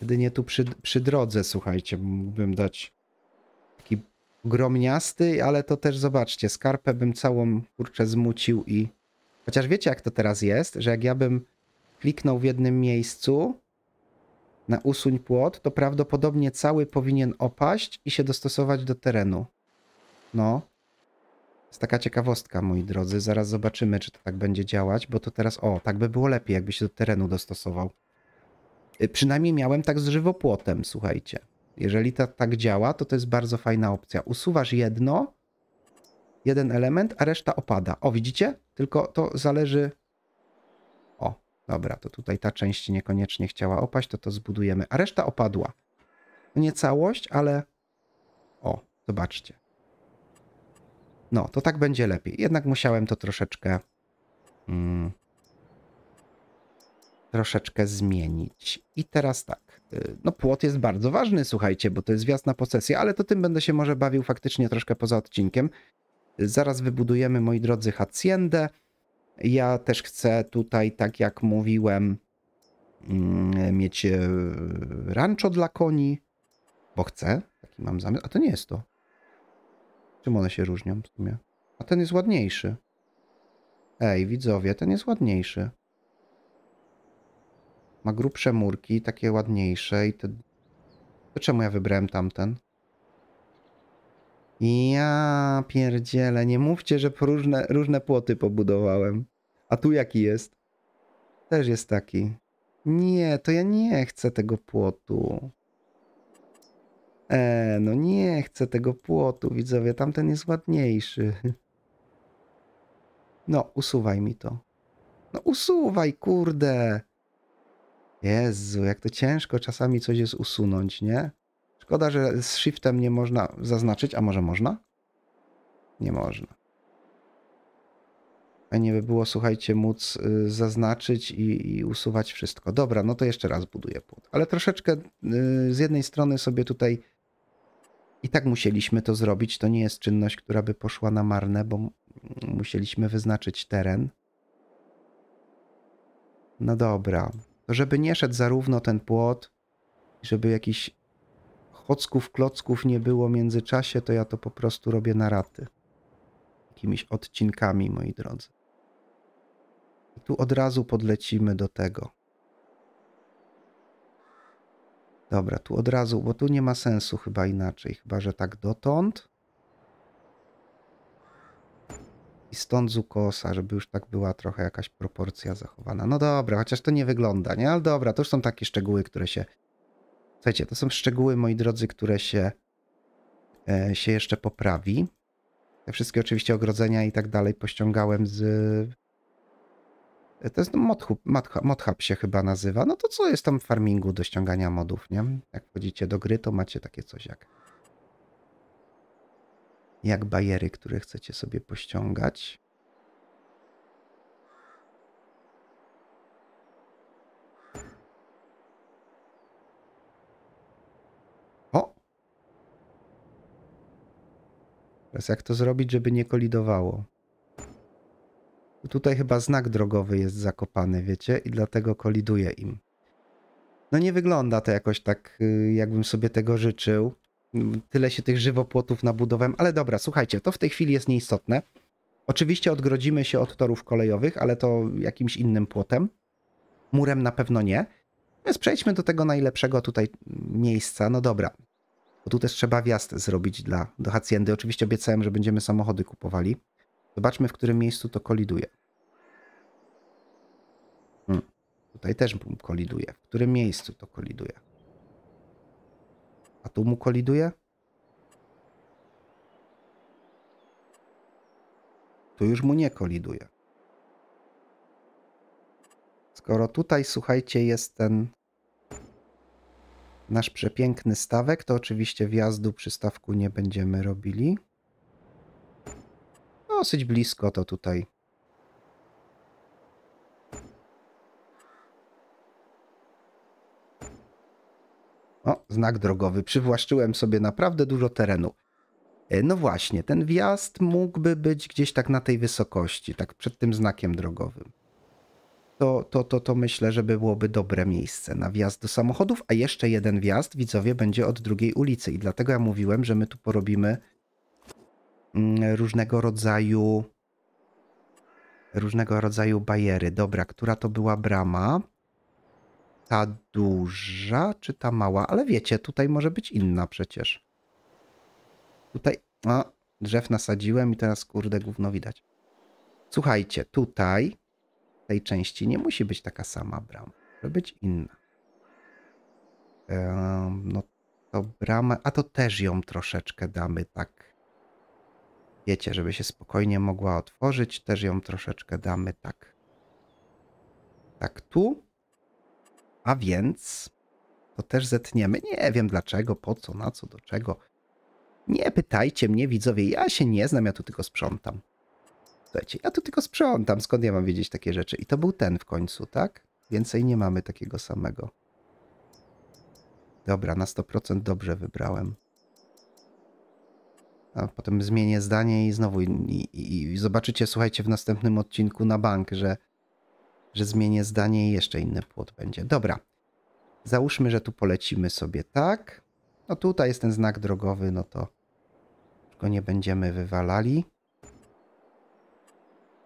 Jedynie tu przy, przy drodze, słuchajcie, mógłbym dać gromniasty, ale to też zobaczcie, skarpę bym całą kurczę zmucił i... Chociaż wiecie jak to teraz jest, że jak ja bym kliknął w jednym miejscu na usuń płot, to prawdopodobnie cały powinien opaść i się dostosować do terenu. No. Jest taka ciekawostka, moi drodzy. Zaraz zobaczymy, czy to tak będzie działać, bo to teraz, o, tak by było lepiej, jakby się do terenu dostosował. Y, przynajmniej miałem tak z żywopłotem, słuchajcie. Jeżeli to tak działa, to to jest bardzo fajna opcja. Usuwasz jedno, jeden element, a reszta opada. O, widzicie? Tylko to zależy... O, dobra, to tutaj ta część niekoniecznie chciała opaść, to to zbudujemy. A reszta opadła. No nie całość, ale... O, zobaczcie. No, to tak będzie lepiej. Jednak musiałem to troszeczkę... Mm, troszeczkę zmienić. I teraz tak. Y, no płot jest bardzo ważny, słuchajcie, bo to jest wjazd na posesję, ale to tym będę się może bawił faktycznie troszkę poza odcinkiem. Zaraz wybudujemy, moi drodzy, haciendę. Ja też chcę tutaj, tak jak mówiłem, mm, mieć e, rancho dla koni, bo chcę. Taki mam zamiar. A to nie jest to. Czym one się różnią w sumie? A ten jest ładniejszy. Ej, widzowie, ten jest ładniejszy. Ma grubsze murki, takie ładniejsze i te... To czemu ja wybrałem tamten? Ja pierdziele, nie mówcie, że różne, różne płoty pobudowałem. A tu jaki jest? Też jest taki. Nie, to ja nie chcę tego płotu. E, no nie chcę tego płotu, widzowie. Tamten jest ładniejszy. <laughs> No, usuwaj mi to. No usuwaj, kurde. Jezu, jak to ciężko czasami coś jest usunąć, nie? Szkoda, że z shiftem nie można zaznaczyć, a może można? Nie można. Fajnie by było, słuchajcie, móc y, zaznaczyć i, i, usuwać wszystko. Dobra, no to jeszcze raz buduję płot. Ale troszeczkę y, z jednej strony sobie tutaj i tak musieliśmy to zrobić. To nie jest czynność, która by poszła na marne, bo musieliśmy wyznaczyć teren. No dobra żeby nie szedł zarówno ten płot, żeby jakiś chocków, klocków nie było w międzyczasie, to ja to po prostu robię na raty. Jakimiś odcinkami, moi drodzy. I tu od razu podlecimy do tego. Dobra, tu od razu, bo tu nie ma sensu chyba inaczej, chyba że tak dotąd. I stąd z żeby już tak była trochę jakaś proporcja zachowana. No dobra, chociaż to nie wygląda, nie? Ale dobra, to już są takie szczegóły, które się... Słuchajcie, to są szczegóły, moi drodzy, które się, e, się jeszcze poprawi. Te wszystkie oczywiście ogrodzenia i tak dalej pościągałem z... To jest modhub, modhub się chyba nazywa. No to co jest tam w farmingu do ściągania modów, nie? Jak wchodzicie do gry, to macie takie coś jak jak bajery, które chcecie sobie pościągać. O! Teraz jak to zrobić, żeby nie kolidowało? Tutaj chyba znak drogowy jest zakopany, wiecie, i dlatego koliduje im. No nie wygląda to jakoś tak, y, jakbym sobie tego życzył. Tyle się tych żywopłotów nabudowałem, ale dobra, słuchajcie, to w tej chwili jest nieistotne. Oczywiście odgrodzimy się od torów kolejowych, ale to jakimś innym płotem. Murem na pewno nie. Więc przejdźmy do tego najlepszego tutaj miejsca. No dobra, bo tu też trzeba wjazd zrobić dla, do Haciendy. Oczywiście obiecałem, że będziemy samochody kupowali. Zobaczmy, w którym miejscu to koliduje. Hmm. Tutaj też koliduje. W którym miejscu to koliduje? A tu mu koliduje? Tu już mu nie koliduje. Skoro tutaj, słuchajcie, jest ten nasz przepiękny stawek, to oczywiście wjazdu przy stawku nie będziemy robili. Dosyć blisko to tutaj O, znak drogowy. Przywłaszczyłem sobie naprawdę dużo terenu. E, no właśnie, ten wjazd mógłby być gdzieś tak na tej wysokości, tak przed tym znakiem drogowym. To, to, to, to myślę, że byłoby dobre miejsce na wjazd do samochodów, a jeszcze jeden wjazd, widzowie, będzie od drugiej ulicy. I dlatego ja mówiłem, że my tu porobimy mm, różnego rodzaju różnego rodzaju bajery. Dobra, która to była brama? ta duża czy ta mała? Ale wiecie, tutaj może być inna przecież. Tutaj, a, drzew nasadziłem i teraz kurde gówno widać. Słuchajcie, tutaj tej części nie musi być taka sama brama. Może być inna. no to brama, a to też ją troszeczkę damy tak. Wiecie, żeby się spokojnie mogła otworzyć, też ją troszeczkę damy tak. Tak tu. A więc to też zetniemy. Nie wiem dlaczego, po co, na co, do czego. Nie pytajcie mnie, widzowie, ja się nie znam, ja tu tylko sprzątam. Słuchajcie, ja tu tylko sprzątam, skąd ja mam wiedzieć takie rzeczy? I to był ten w końcu, tak? Więcej nie mamy takiego samego. Dobra, na 100% dobrze wybrałem. A potem zmienię zdanie i znowu i, i, i zobaczycie, słuchajcie, w następnym odcinku na bank, że że zmienię zdanie i jeszcze inny płot będzie. Dobra. Załóżmy, że tu polecimy sobie tak. No tutaj jest ten znak drogowy, no to go nie będziemy wywalali.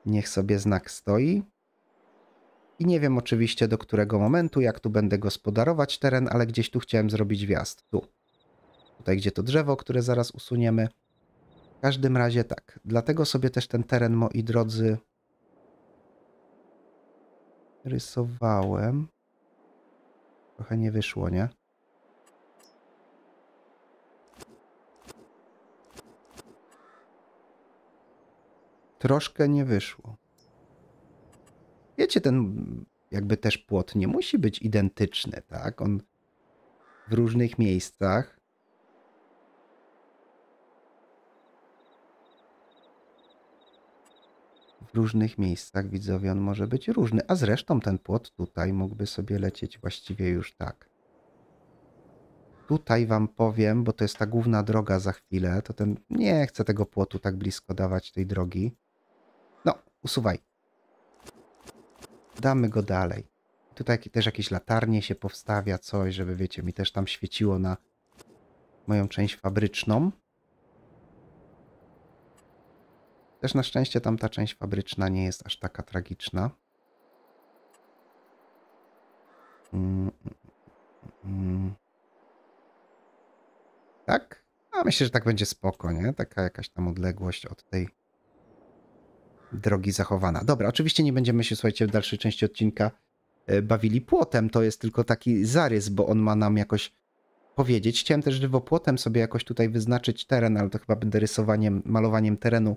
Niech sobie znak stoi. I nie wiem oczywiście do którego momentu, jak tu będę gospodarować teren, ale gdzieś tu chciałem zrobić wjazd. Tu. Tutaj gdzie to drzewo, które zaraz usuniemy. W każdym razie tak. Dlatego sobie też ten teren, moi drodzy, rysowałem. Trochę nie wyszło, nie? Troszkę nie wyszło. Wiecie, ten jakby też płot nie musi być identyczny, tak? On w różnych miejscach w różnych miejscach widzowie on może być różny, a zresztą ten płot tutaj mógłby sobie lecieć właściwie już tak. Tutaj wam powiem, bo to jest ta główna droga za chwilę, to ten nie chcę tego płotu tak blisko dawać tej drogi. No, usuwaj. Damy go dalej. Tutaj też jakieś latarnie się powstawia, coś, żeby wiecie, mi też tam świeciło na moją część fabryczną. Też na szczęście tam ta część fabryczna nie jest aż taka tragiczna. Mm, mm, mm, mm. tak? A no, myślę, że tak będzie spoko, nie? Taka jakaś tam odległość od tej drogi zachowana. Dobra, oczywiście nie będziemy się, słuchajcie, w dalszej części odcinka e, bawili płotem. To jest tylko taki zarys, bo on ma nam jakoś powiedzieć. Chciałem też żywopłotem sobie jakoś tutaj wyznaczyć teren, ale to chyba będę rysowaniem, malowaniem terenu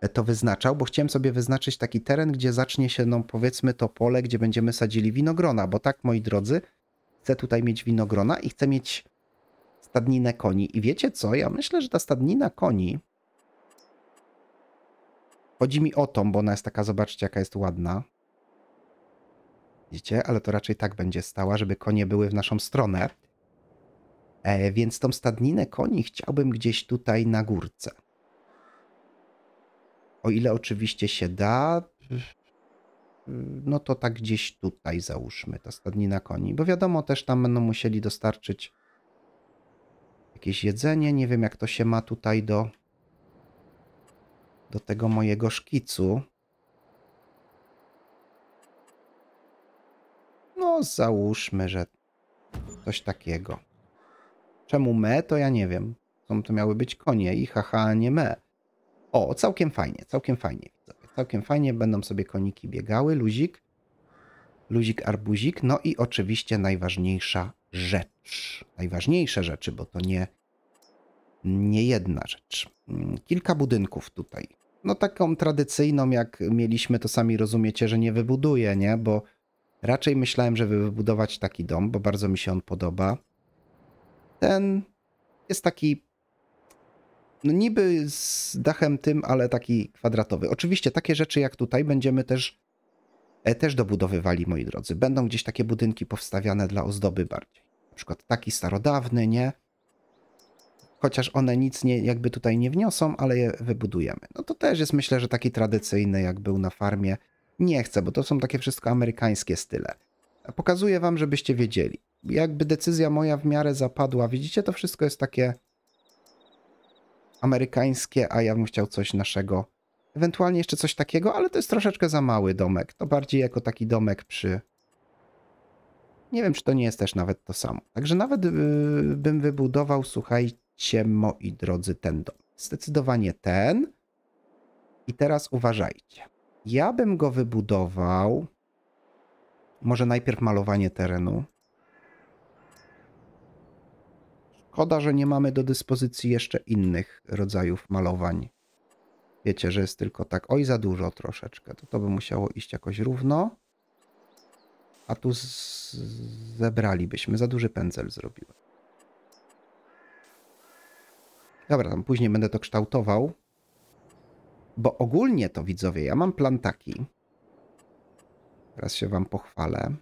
E, to wyznaczał, bo chciałem sobie wyznaczyć taki teren, gdzie zacznie się, no powiedzmy, to pole, gdzie będziemy sadzili winogrona, bo tak, moi drodzy, chcę tutaj mieć winogrona i chcę mieć stadninę koni. I wiecie co? Ja myślę, że ta stadnina koni. Chodzi mi o tą, bo ona jest taka, zobaczcie, jaka jest ładna. Widzicie, ale to raczej tak będzie stała, żeby konie były w naszą stronę. E, więc tą stadninę koni chciałbym gdzieś tutaj na górce. O ile oczywiście się da, no to tak gdzieś tutaj załóżmy ta stadnina koni, bo wiadomo też tam będą musieli dostarczyć jakieś jedzenie. Nie wiem jak to się ma tutaj do, do tego mojego szkicu. No załóżmy, że coś takiego. Czemu me, to ja nie wiem. Są to miały być konie i haha, nie me. O, całkiem fajnie, całkiem fajnie. Całkiem fajnie będą sobie koniki biegały, luzik, luzik, arbuzik. No i oczywiście najważniejsza rzecz. Najważniejsze rzeczy, bo to nie, nie jedna rzecz. Mm, kilka budynków tutaj. No taką tradycyjną, jak mieliśmy, to sami rozumiecie, że nie wybuduję, nie? Bo raczej myślałem, żeby wybudować taki dom, bo bardzo mi się on podoba. Ten jest taki no niby z dachem tym, ale taki kwadratowy. Oczywiście takie rzeczy jak tutaj będziemy też, e, też dobudowywali, moi drodzy. Będą gdzieś takie budynki powstawiane dla ozdoby bardziej. Na przykład taki starodawny, nie? Chociaż one nic nie, jakby tutaj nie wniosą, ale je wybudujemy. No to też jest myślę, że taki tradycyjny, jak był na farmie. Nie chcę, bo to są takie wszystko amerykańskie style. Pokazuję wam, żebyście wiedzieli. Jakby decyzja moja w miarę zapadła, widzicie, to wszystko jest takie amerykańskie, a ja bym chciał coś naszego. Ewentualnie jeszcze coś takiego, ale to jest troszeczkę za mały domek. To bardziej jako taki domek przy... Nie wiem, czy to nie jest też nawet to samo. Także nawet y, bym wybudował, słuchajcie, moi drodzy, ten dom. Zdecydowanie ten. I teraz uważajcie. Ja bym go wybudował... Może najpierw malowanie terenu. Szkoda, że nie mamy do dyspozycji jeszcze innych rodzajów malowań. Wiecie, że jest tylko tak, oj za dużo troszeczkę, to to by musiało iść jakoś równo. A tu zebralibyśmy, za duży pędzel zrobiłem. Dobra, tam później będę to kształtował. Bo ogólnie to widzowie, ja mam plan taki. Teraz się wam pochwalę.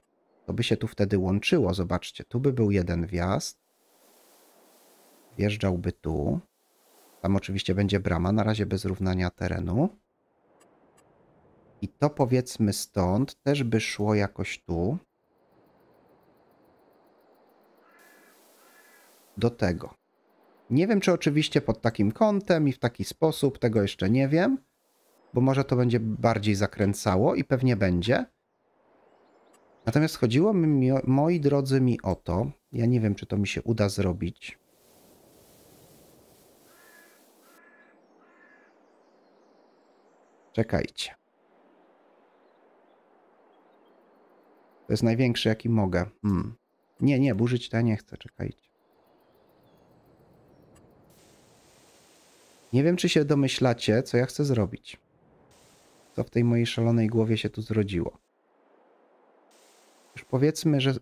To by się tu wtedy łączyło, zobaczcie. Tu by był jeden wjazd. Wjeżdżałby tu. Tam oczywiście będzie brama, na razie bez równania terenu. I to powiedzmy stąd też by szło jakoś tu. Do tego. Nie wiem, czy oczywiście pod takim kątem i w taki sposób, tego jeszcze nie wiem, bo może to będzie bardziej zakręcało i pewnie będzie. Natomiast chodziło mi, moi drodzy, mi o to, ja nie wiem, czy to mi się uda zrobić, Czekajcie. To jest największy, jaki mogę. Hmm. Nie, nie, burzyć ta nie chcę, czekajcie. Nie wiem, czy się domyślacie, co ja chcę zrobić. Co w tej mojej szalonej głowie się tu zrodziło. Już powiedzmy, że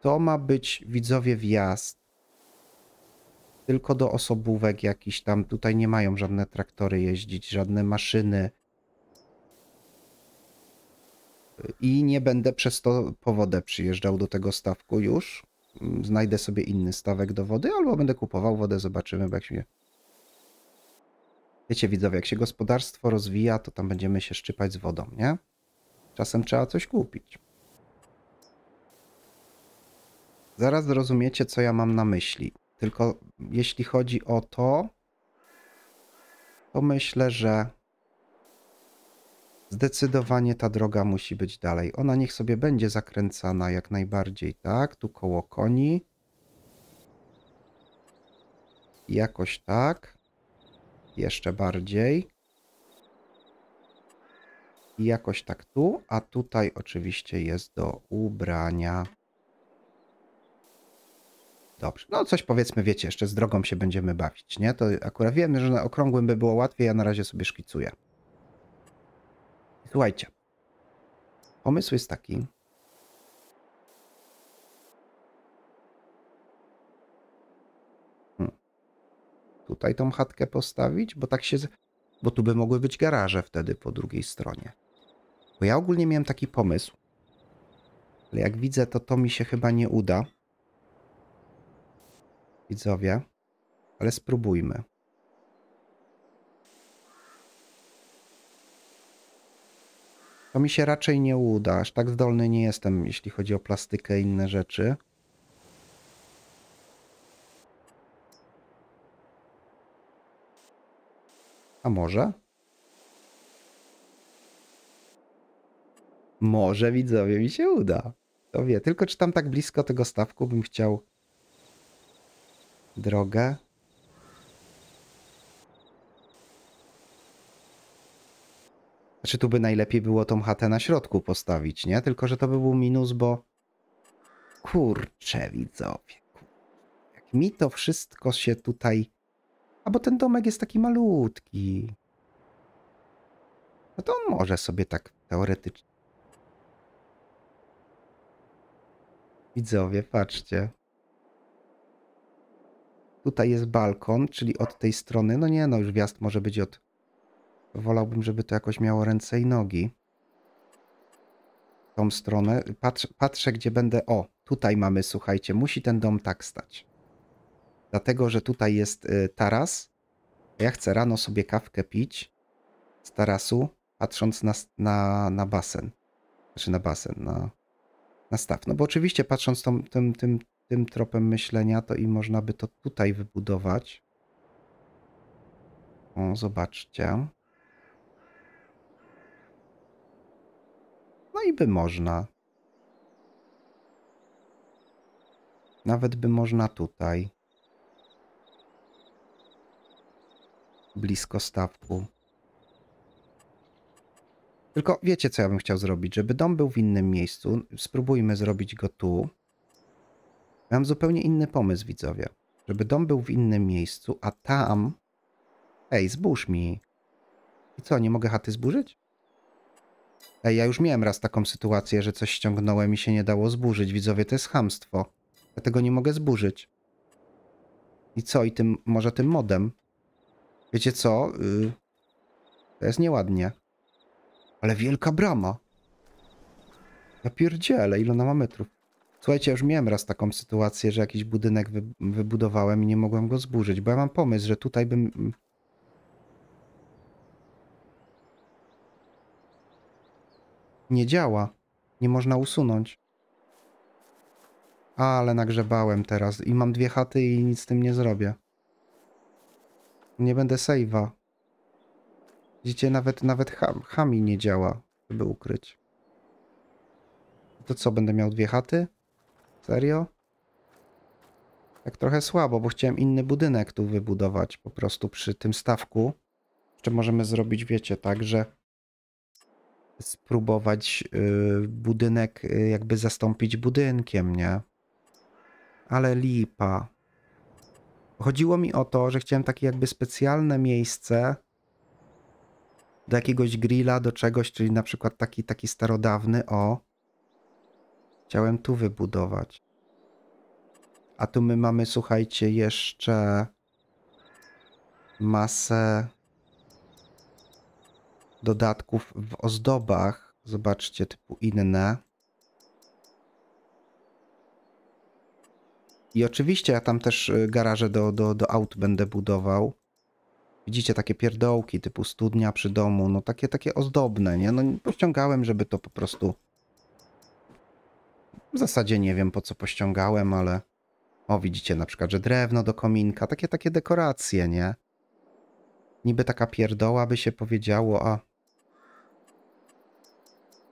to ma być widzowie wjazd tylko do osobówek jakiś tam. Tutaj nie mają żadne traktory jeździć, żadne maszyny. I nie będę przez to powodę przyjeżdżał do tego stawku już. Znajdę sobie inny stawek do wody, albo będę kupował wodę, zobaczymy, jak się... Wiecie widzowie, jak się gospodarstwo rozwija, to tam będziemy się szczypać z wodą, nie? Czasem trzeba coś kupić. Zaraz zrozumiecie, co ja mam na myśli. Tylko jeśli chodzi o to, to myślę, że zdecydowanie ta droga musi być dalej. Ona niech sobie będzie zakręcana jak najbardziej, tak? Tu koło koni. Jakoś tak. Jeszcze bardziej. I jakoś tak tu, a tutaj oczywiście jest do ubrania. Dobrze. No coś powiedzmy, wiecie, jeszcze z drogą się będziemy bawić, nie? To akurat wiem, że na okrągłym by było łatwiej, ja na razie sobie szkicuję. Słuchajcie. Pomysł jest taki, hmm. tutaj tą chatkę postawić, bo tak się. Bo tu by mogły być garaże wtedy po drugiej stronie. Bo ja ogólnie miałem taki pomysł. Ale jak widzę, to to mi się chyba nie uda widzowie, ale spróbujmy. To mi się raczej nie uda, aż tak zdolny nie jestem, jeśli chodzi o plastykę i inne rzeczy. A może? Może widzowie mi się uda. To wie, tylko czy tam tak blisko tego stawku bym chciał drogę Znaczy tu by najlepiej było tą chatę na środku postawić, nie? Tylko, że to by był minus, bo... Kurcze widzowie. Kurczę. Jak mi to wszystko się tutaj... A bo ten domek jest taki malutki. No to on może sobie tak teoretycznie... Widzowie, patrzcie. Tutaj jest balkon, czyli od tej strony. No nie, no już wjazd może być od... Wolałbym, żeby to jakoś miało ręce i nogi. Tą stronę. patrzę, gdzie będę... O, tutaj mamy, słuchajcie, musi ten dom tak stać. Dlatego, że tutaj jest y, taras. Ja chcę rano sobie kawkę pić z tarasu, patrząc na, na, na basen. Znaczy na basen, na, na staw. No bo oczywiście patrząc tą, tym, tym, tym tropem myślenia, to i można by to tutaj wybudować. O, zobaczcie. No i by można. Nawet by można tutaj. Blisko stawku. Tylko wiecie, co ja bym chciał zrobić? Żeby dom był w innym miejscu, spróbujmy zrobić go tu. Mam zupełnie inny pomysł, widzowie. Żeby dom był w innym miejscu, a tam... Ej, zburz mi. I co, nie mogę chaty zburzyć? Ej, ja już miałem raz taką sytuację, że coś ściągnąłem i się nie dało zburzyć. Widzowie, to jest hamstwo. Ja tego nie mogę zburzyć. I co, i tym, może tym modem? Wiecie co? Yy, to jest nieładnie. Ale wielka brama. Ja pierdzielę, ile ona ma metrów? Słuchajcie, ja już miałem raz taką sytuację, że jakiś budynek wy, wybudowałem i nie mogłem go zburzyć, bo ja mam pomysł, że tutaj bym... Nie działa. Nie można usunąć. Ale nagrzebałem teraz i mam dwie chaty i nic z tym nie zrobię. Nie będę save'a. Widzicie, nawet, nawet ham, hami nie działa, żeby ukryć. To co, będę miał dwie chaty? Serio? Tak trochę słabo, bo chciałem inny budynek tu wybudować po prostu przy tym stawku. Jeszcze możemy zrobić, wiecie, tak, że spróbować yy, budynek yy, jakby zastąpić budynkiem, nie? Ale lipa. Chodziło mi o to, że chciałem takie jakby specjalne miejsce do jakiegoś grilla, do czegoś, czyli na przykład taki, taki starodawny, o, Chciałem tu wybudować. A tu my mamy, słuchajcie, jeszcze masę dodatków w ozdobach. Zobaczcie, typu inne. I oczywiście ja tam też y, garaże do, do, do aut będę budował. Widzicie takie pierdołki typu studnia przy domu, no takie, takie ozdobne, nie? No pościągałem, żeby to po prostu w zasadzie nie wiem po co pościągałem, ale... O, widzicie na przykład, że drewno do kominka, takie takie dekoracje, nie? Niby taka pierdoła by się powiedziało, a...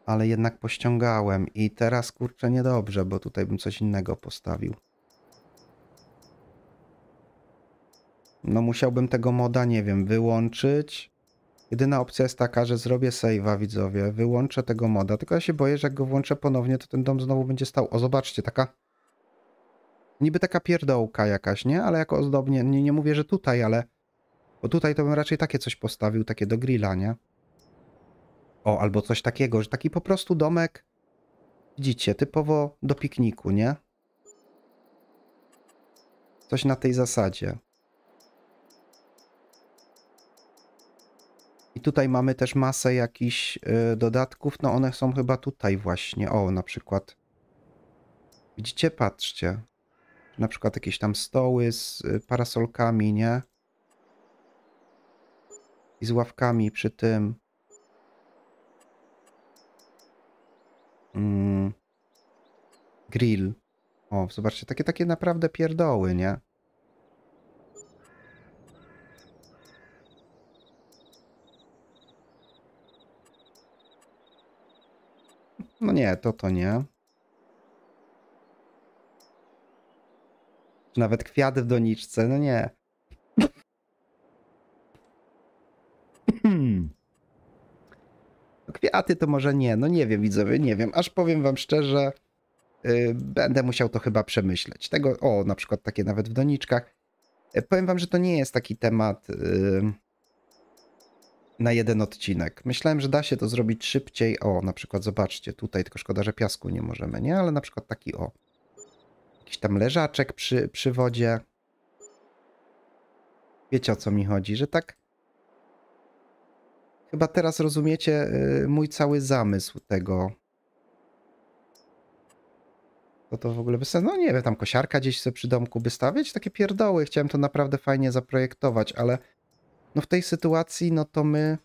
Ale jednak pościągałem i teraz kurczę niedobrze, bo tutaj bym coś innego postawił. No musiałbym tego moda, nie wiem, wyłączyć Jedyna opcja jest taka, że zrobię save'a widzowie, wyłączę tego moda, tylko ja się boję, że jak go włączę ponownie, to ten dom znowu będzie stał. O, zobaczcie, taka niby taka pierdołka jakaś, nie? Ale jako ozdobnie, nie, nie mówię, że tutaj, ale bo tutaj to bym raczej takie coś postawił, takie do grilla, nie? O, albo coś takiego, że taki po prostu domek, widzicie, typowo do pikniku, nie? Coś na tej zasadzie. tutaj mamy też masę jakichś y, dodatków, no one są chyba tutaj właśnie. O, na przykład. Widzicie? Patrzcie. Na przykład jakieś tam stoły z y, parasolkami, nie? I z ławkami przy tym. Mm. Grill. O, zobaczcie, takie, takie naprawdę pierdoły, nie? No nie, to to nie. Czy nawet kwiaty w doniczce, no nie. Hmm. No kwiaty to może nie, no nie wiem widzowie, nie wiem. Aż powiem wam szczerze, yy, będę musiał to chyba przemyśleć. Tego, o, na przykład takie nawet w doniczkach. Y, powiem wam, że to nie jest taki temat... Yy na jeden odcinek. Myślałem, że da się to zrobić szybciej. O, na przykład zobaczcie, tutaj tylko szkoda, że piasku nie możemy, nie? Ale na przykład taki o. Jakiś tam leżaczek przy, przy wodzie. Wiecie o co mi chodzi, że tak chyba teraz rozumiecie y, mój cały zamysł tego. To to w ogóle by sensu. No nie wiem, tam kosiarka gdzieś sobie przy domku by stawiać, takie pierdoły. Chciałem to naprawdę fajnie zaprojektować, ale no w tej sytuacji, no to my...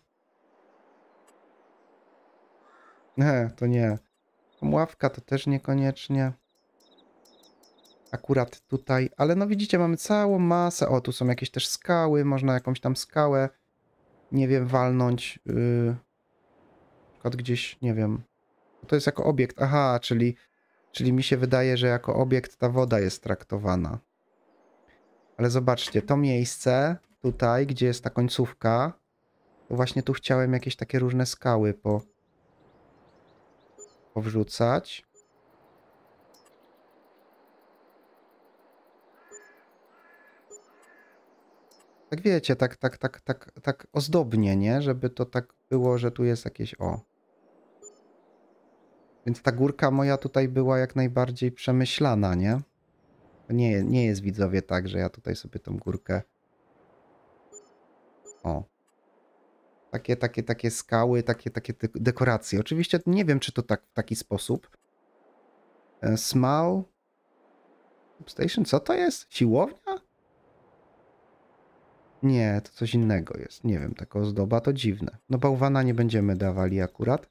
Nie, to nie. Ławka to też niekoniecznie. Akurat tutaj, ale no widzicie, mamy całą masę. O, tu są jakieś też skały, można jakąś tam skałę, nie wiem, walnąć. Yy, przykład gdzieś, nie wiem. To jest jako obiekt, aha, czyli, czyli mi się wydaje, że jako obiekt ta woda jest traktowana. Ale zobaczcie, to miejsce tutaj, gdzie jest ta końcówka, to właśnie tu chciałem jakieś takie różne skały po powrzucać. Tak wiecie, tak, tak, tak, tak, tak ozdobnie, nie? Żeby to tak było, że tu jest jakieś o. Więc ta górka moja tutaj była jak najbardziej przemyślana, nie? To nie, nie jest widzowie tak, że ja tutaj sobie tą górkę o. Takie, takie, takie skały, takie, takie dekoracje. Oczywiście nie wiem, czy to tak, w taki sposób. E, small Station, co to jest? Siłownia? Nie, to coś innego jest. Nie wiem, taka ozdoba to dziwne. No bałwana nie będziemy dawali akurat.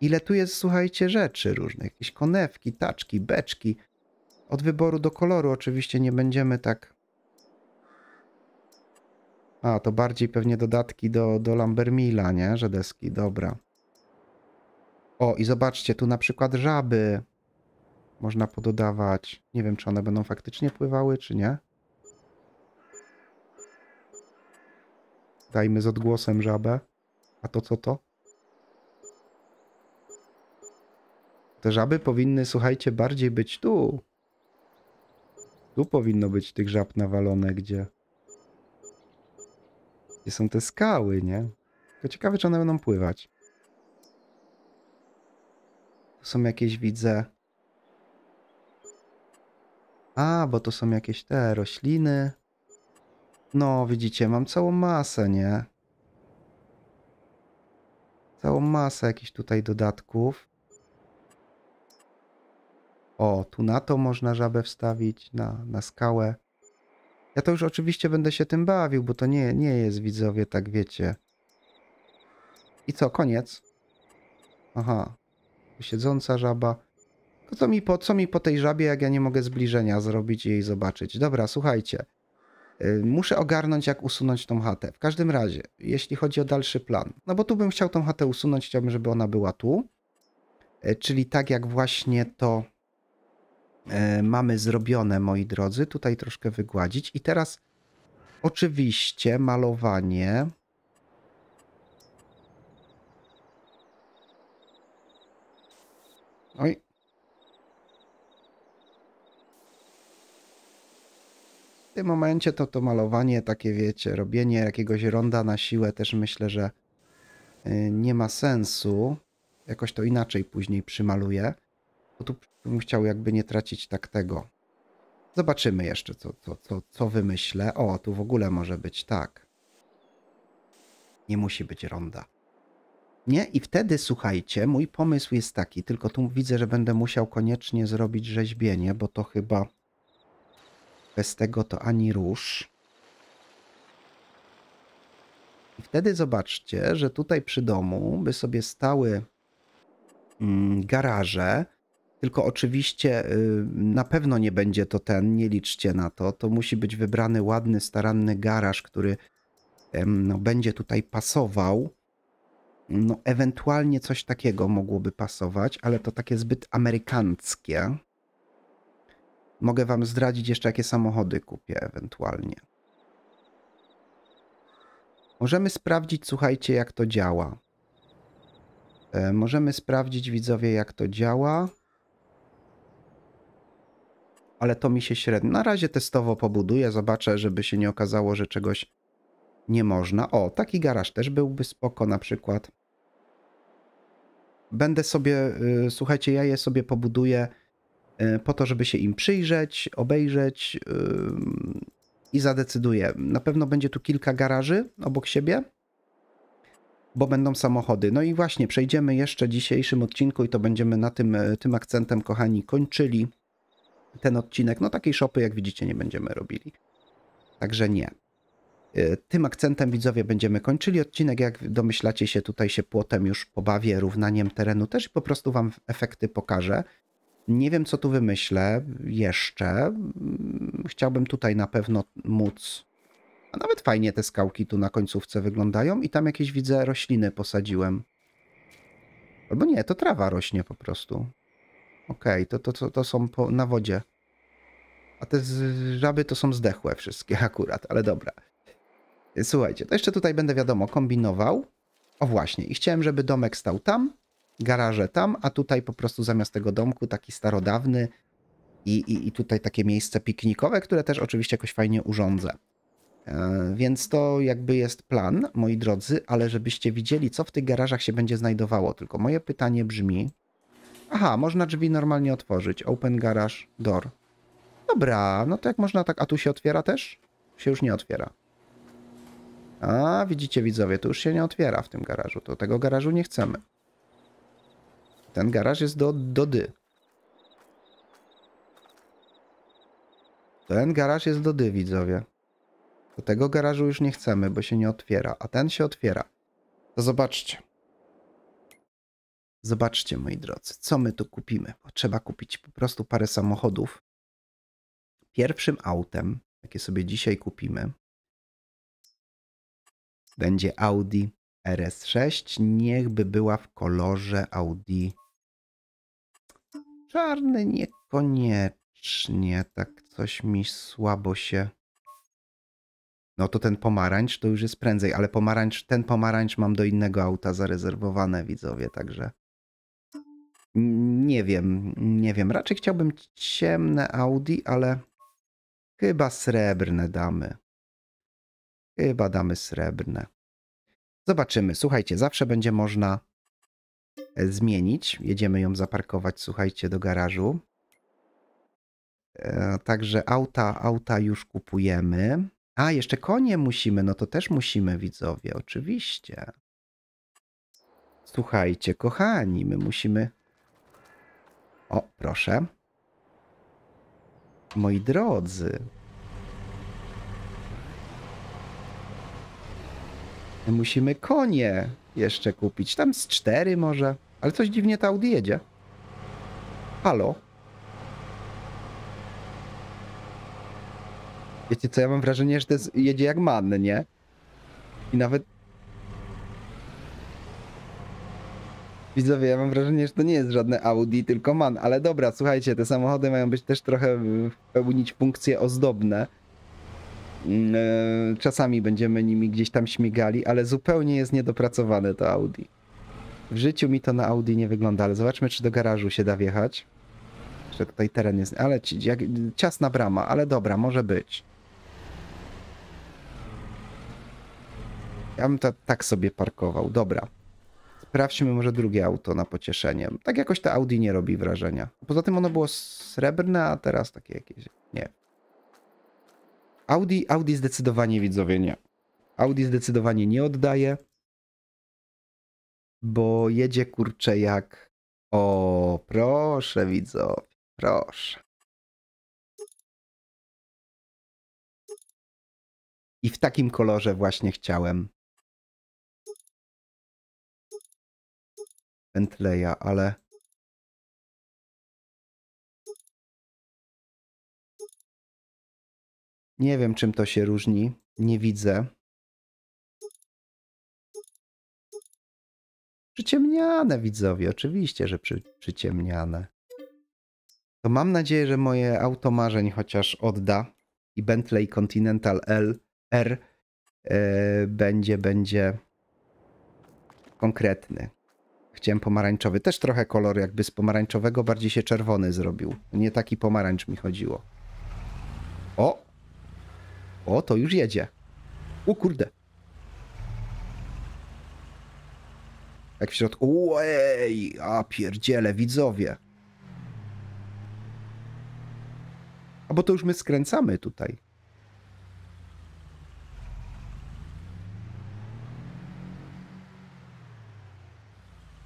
Ile tu jest, słuchajcie, rzeczy różnych. Jakieś konewki, taczki, beczki. Od wyboru do koloru oczywiście nie będziemy tak a, to bardziej pewnie dodatki do, do Lambermilla, nie? Że deski, dobra. O, i zobaczcie, tu na przykład żaby można pododawać. Nie wiem, czy one będą faktycznie pływały, czy nie. Dajmy z odgłosem żabę. A to co to? Te żaby powinny, słuchajcie, bardziej być tu. Tu powinno być tych żab nawalone, gdzie... Jakie są te skały, nie? Tylko ciekawe, czy one będą pływać. To są jakieś, widzę... A, bo to są jakieś te rośliny. No, widzicie, mam całą masę, nie? Całą masę jakichś tutaj dodatków. O, tu na to można żabę wstawić, na, na skałę. Ja to już oczywiście będę się tym bawił, bo to nie, nie jest widzowie, tak wiecie. I co, koniec? Aha. Siedząca żaba. Co mi, po, co mi po tej żabie, jak ja nie mogę zbliżenia zrobić i jej zobaczyć? Dobra, słuchajcie. Y, muszę ogarnąć, jak usunąć tą chatę. W każdym razie, jeśli chodzi o dalszy plan, no bo tu bym chciał tą chatę usunąć, chciałbym, żeby ona była tu. Y, czyli tak, jak właśnie to E, mamy zrobione, moi drodzy. Tutaj troszkę wygładzić. I teraz oczywiście malowanie. Oj. W tym momencie to to malowanie, takie wiecie, robienie jakiegoś ronda na siłę też myślę, że e, nie ma sensu. Jakoś to inaczej później przymaluję. Bo tu bym chciał jakby nie tracić tak tego. Zobaczymy jeszcze, co, co, co, co wymyślę. O, tu w ogóle może być tak. Nie musi być ronda. Nie? I wtedy, słuchajcie, mój pomysł jest taki, tylko tu widzę, że będę musiał koniecznie zrobić rzeźbienie, bo to chyba bez tego to ani róż. I wtedy zobaczcie, że tutaj przy domu by sobie stały mm, garaże, tylko oczywiście y, na pewno nie będzie to ten, nie liczcie na to. To musi być wybrany ładny, staranny garaż, który no, będzie tutaj pasował. No, ewentualnie coś takiego mogłoby pasować, ale to takie zbyt amerykańskie. Mogę Wam zdradzić jeszcze, jakie samochody kupię ewentualnie. Możemy sprawdzić, słuchajcie, jak to działa. E, możemy sprawdzić, widzowie, jak to działa ale to mi się średnio. Na razie testowo pobuduję, zobaczę, żeby się nie okazało, że czegoś nie można. O, taki garaż też byłby spoko na przykład. Będę sobie, y, słuchajcie, ja je sobie pobuduję y, po to, żeby się im przyjrzeć, obejrzeć y, i zadecyduję. Na pewno będzie tu kilka garaży obok siebie, bo będą samochody. No i właśnie, przejdziemy jeszcze w dzisiejszym odcinku i to będziemy na tym, tym akcentem, kochani, kończyli ten odcinek. No takiej szopy, jak widzicie, nie będziemy robili. Także nie. Y, tym akcentem widzowie będziemy kończyli odcinek. Jak domyślacie się, tutaj się płotem już pobawię, równaniem terenu też i po prostu wam efekty pokażę. Nie wiem, co tu wymyślę jeszcze. Mm, chciałbym tutaj na pewno móc. A nawet fajnie te skałki tu na końcówce wyglądają i tam jakieś widzę rośliny posadziłem. Albo nie, to trawa rośnie po prostu. Okej, okay, to, to, to, są po, na wodzie. A te żaby to są zdechłe wszystkie <laughs> akurat, ale dobra. Słuchajcie, to jeszcze tutaj będę wiadomo kombinował. O właśnie, i chciałem, żeby domek stał tam, garaże tam, a tutaj po prostu zamiast tego domku taki starodawny i, i, i tutaj takie miejsce piknikowe, które też oczywiście jakoś fajnie urządzę. E, więc to jakby jest plan, moi drodzy, ale żebyście widzieli, co w tych garażach się będzie znajdowało. Tylko moje pytanie brzmi, Aha, można drzwi normalnie otworzyć. Open garage door. Dobra, no to jak można tak... A tu się otwiera też? Się już nie otwiera. A, widzicie widzowie, tu już się nie otwiera w tym garażu. To tego garażu nie chcemy. Ten garaż jest do, do dy. Ten garaż jest do dy, widzowie. Do tego garażu już nie chcemy, bo się nie otwiera. A ten się otwiera. To zobaczcie. Zobaczcie, moi drodzy, co my tu kupimy. Bo trzeba kupić po prostu parę samochodów. Pierwszym autem, jakie sobie dzisiaj kupimy, będzie Audi RS6. Niechby była w kolorze Audi czarny, niekoniecznie. Tak coś mi słabo się... No to ten pomarańcz to już jest prędzej, ale pomarańcz, ten pomarańcz mam do innego auta zarezerwowane, widzowie, także nie wiem, nie wiem. Raczej chciałbym ciemne Audi, ale chyba srebrne damy. Chyba damy srebrne. Zobaczymy. Słuchajcie, zawsze będzie można e, zmienić. Jedziemy ją zaparkować, słuchajcie, do garażu. E, także auta, auta już kupujemy. A, jeszcze konie musimy, no to też musimy, widzowie, oczywiście. Słuchajcie, kochani, my musimy o, proszę. Moi drodzy. Musimy konie jeszcze kupić. Tam z cztery może. Ale coś dziwnie ta Audi jedzie. Halo? Wiecie co, ja mam wrażenie, że to jest, jedzie jak man, nie? I nawet Widzowie, ja mam wrażenie, że to nie jest żadne Audi, tylko MAN. Ale dobra, słuchajcie, te samochody mają być też trochę pełnić funkcje ozdobne. Mm, e, czasami będziemy nimi gdzieś tam śmigali, ale zupełnie jest niedopracowane to Audi. W życiu mi to na Audi nie wygląda, ale zobaczmy, czy do garażu się da wjechać. Że tutaj teren jest, ale ci, jak, ciasna brama, ale dobra, może być. Ja bym to tak sobie parkował, dobra sprawdźmy może drugie auto na pocieszenie. Tak jakoś ta Audi nie robi wrażenia. Poza tym ono było srebrne, a teraz takie jakieś, nie. Audi, Audi zdecydowanie widzowie nie. Audi zdecydowanie nie oddaje, bo jedzie kurcze jak... O, proszę widzowie, proszę. I w takim kolorze właśnie chciałem Bentleya, ale... Nie wiem, czym to się różni. Nie widzę. Przyciemniane, widzowie. Oczywiście, że przy, przyciemniane. To mam nadzieję, że moje auto marzeń chociaż odda i Bentley Continental L, R yy, będzie, będzie konkretny. Chciałem pomarańczowy. Też trochę kolor jakby z pomarańczowego bardziej się czerwony zrobił. Nie taki pomarańcz mi chodziło. O! O, to już jedzie. O kurde. Jak w środku. Ej, a pierdziele, widzowie. A bo to już my skręcamy tutaj.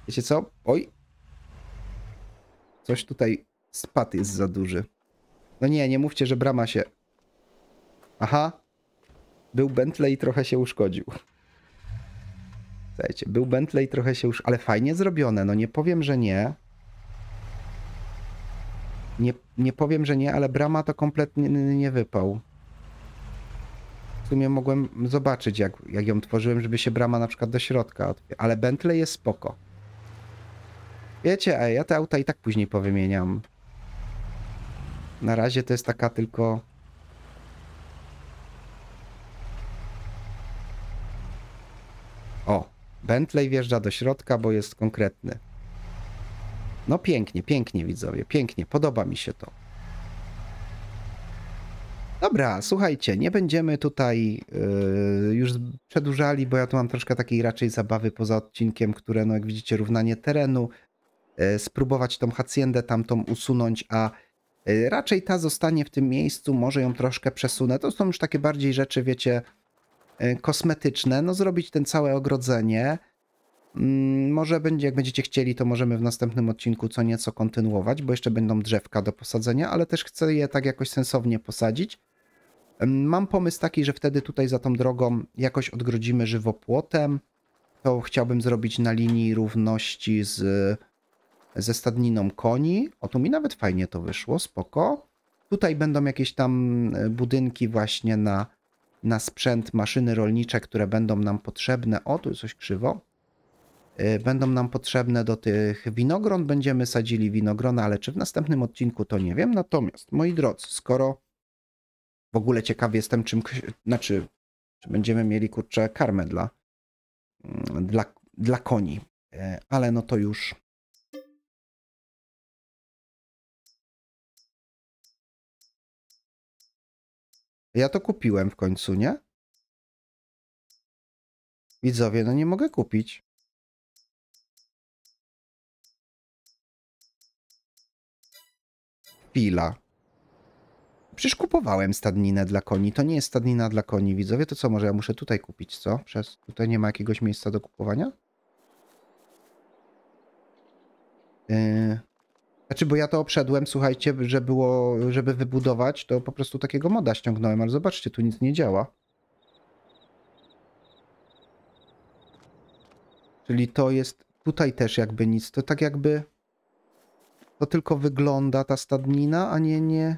Wiecie co? Oj. Coś tutaj spad jest za duży. No nie, nie mówcie, że brama się... Aha. Był Bentley i trochę się uszkodził. Słuchajcie, był Bentley i trochę się już... Ale fajnie zrobione, no nie powiem, że nie. Nie, nie powiem, że nie, ale brama to kompletnie nie wypał. W sumie mogłem zobaczyć, jak, jak ją tworzyłem, żeby się brama na przykład do środka... Ale Bentley jest spoko. Wiecie, ej, ja te auta i tak później powymieniam. Na razie to jest taka tylko... O, Bentley wjeżdża do środka, bo jest konkretny. No pięknie, pięknie widzowie, pięknie, podoba mi się to. Dobra, słuchajcie, nie będziemy tutaj yy, już przedłużali, bo ja tu mam troszkę takiej raczej zabawy poza odcinkiem, które, no jak widzicie, równanie terenu, E, spróbować tą haciendę tamtą usunąć, a e, raczej ta zostanie w tym miejscu, może ją troszkę przesunę. To są już takie bardziej rzeczy, wiecie, e, kosmetyczne. No zrobić ten całe ogrodzenie. Mm, może będzie, jak będziecie chcieli, to możemy w następnym odcinku co nieco kontynuować, bo jeszcze będą drzewka do posadzenia, ale też chcę je tak jakoś sensownie posadzić. Mm, mam pomysł taki, że wtedy tutaj za tą drogą jakoś odgrodzimy żywopłotem. To chciałbym zrobić na linii równości z ze stadniną koni. O, tu mi nawet fajnie to wyszło, spoko. Tutaj będą jakieś tam e, budynki właśnie na, na sprzęt, maszyny rolnicze, które będą nam potrzebne. O, tu jest coś krzywo. E, będą nam potrzebne do tych winogron. Będziemy sadzili winogrona, ale czy w następnym odcinku to nie wiem. Natomiast, moi drodzy, skoro w ogóle ciekaw jestem, czym, znaczy, czy będziemy mieli kurczę karmę dla, mm, dla, dla koni, e, ale no to już Ja to kupiłem w końcu, nie? Widzowie, no nie mogę kupić. Pila. Przecież kupowałem stadninę dla koni. To nie jest stadnina dla koni, widzowie. To co, może ja muszę tutaj kupić, co? Przez tutaj nie ma jakiegoś miejsca do kupowania? Yy... Znaczy, bo ja to obszedłem, słuchajcie, że było, żeby wybudować, to po prostu takiego moda ściągnąłem, ale zobaczcie, tu nic nie działa. Czyli to jest tutaj też jakby nic. To tak jakby to tylko wygląda ta stadnina, a nie nie.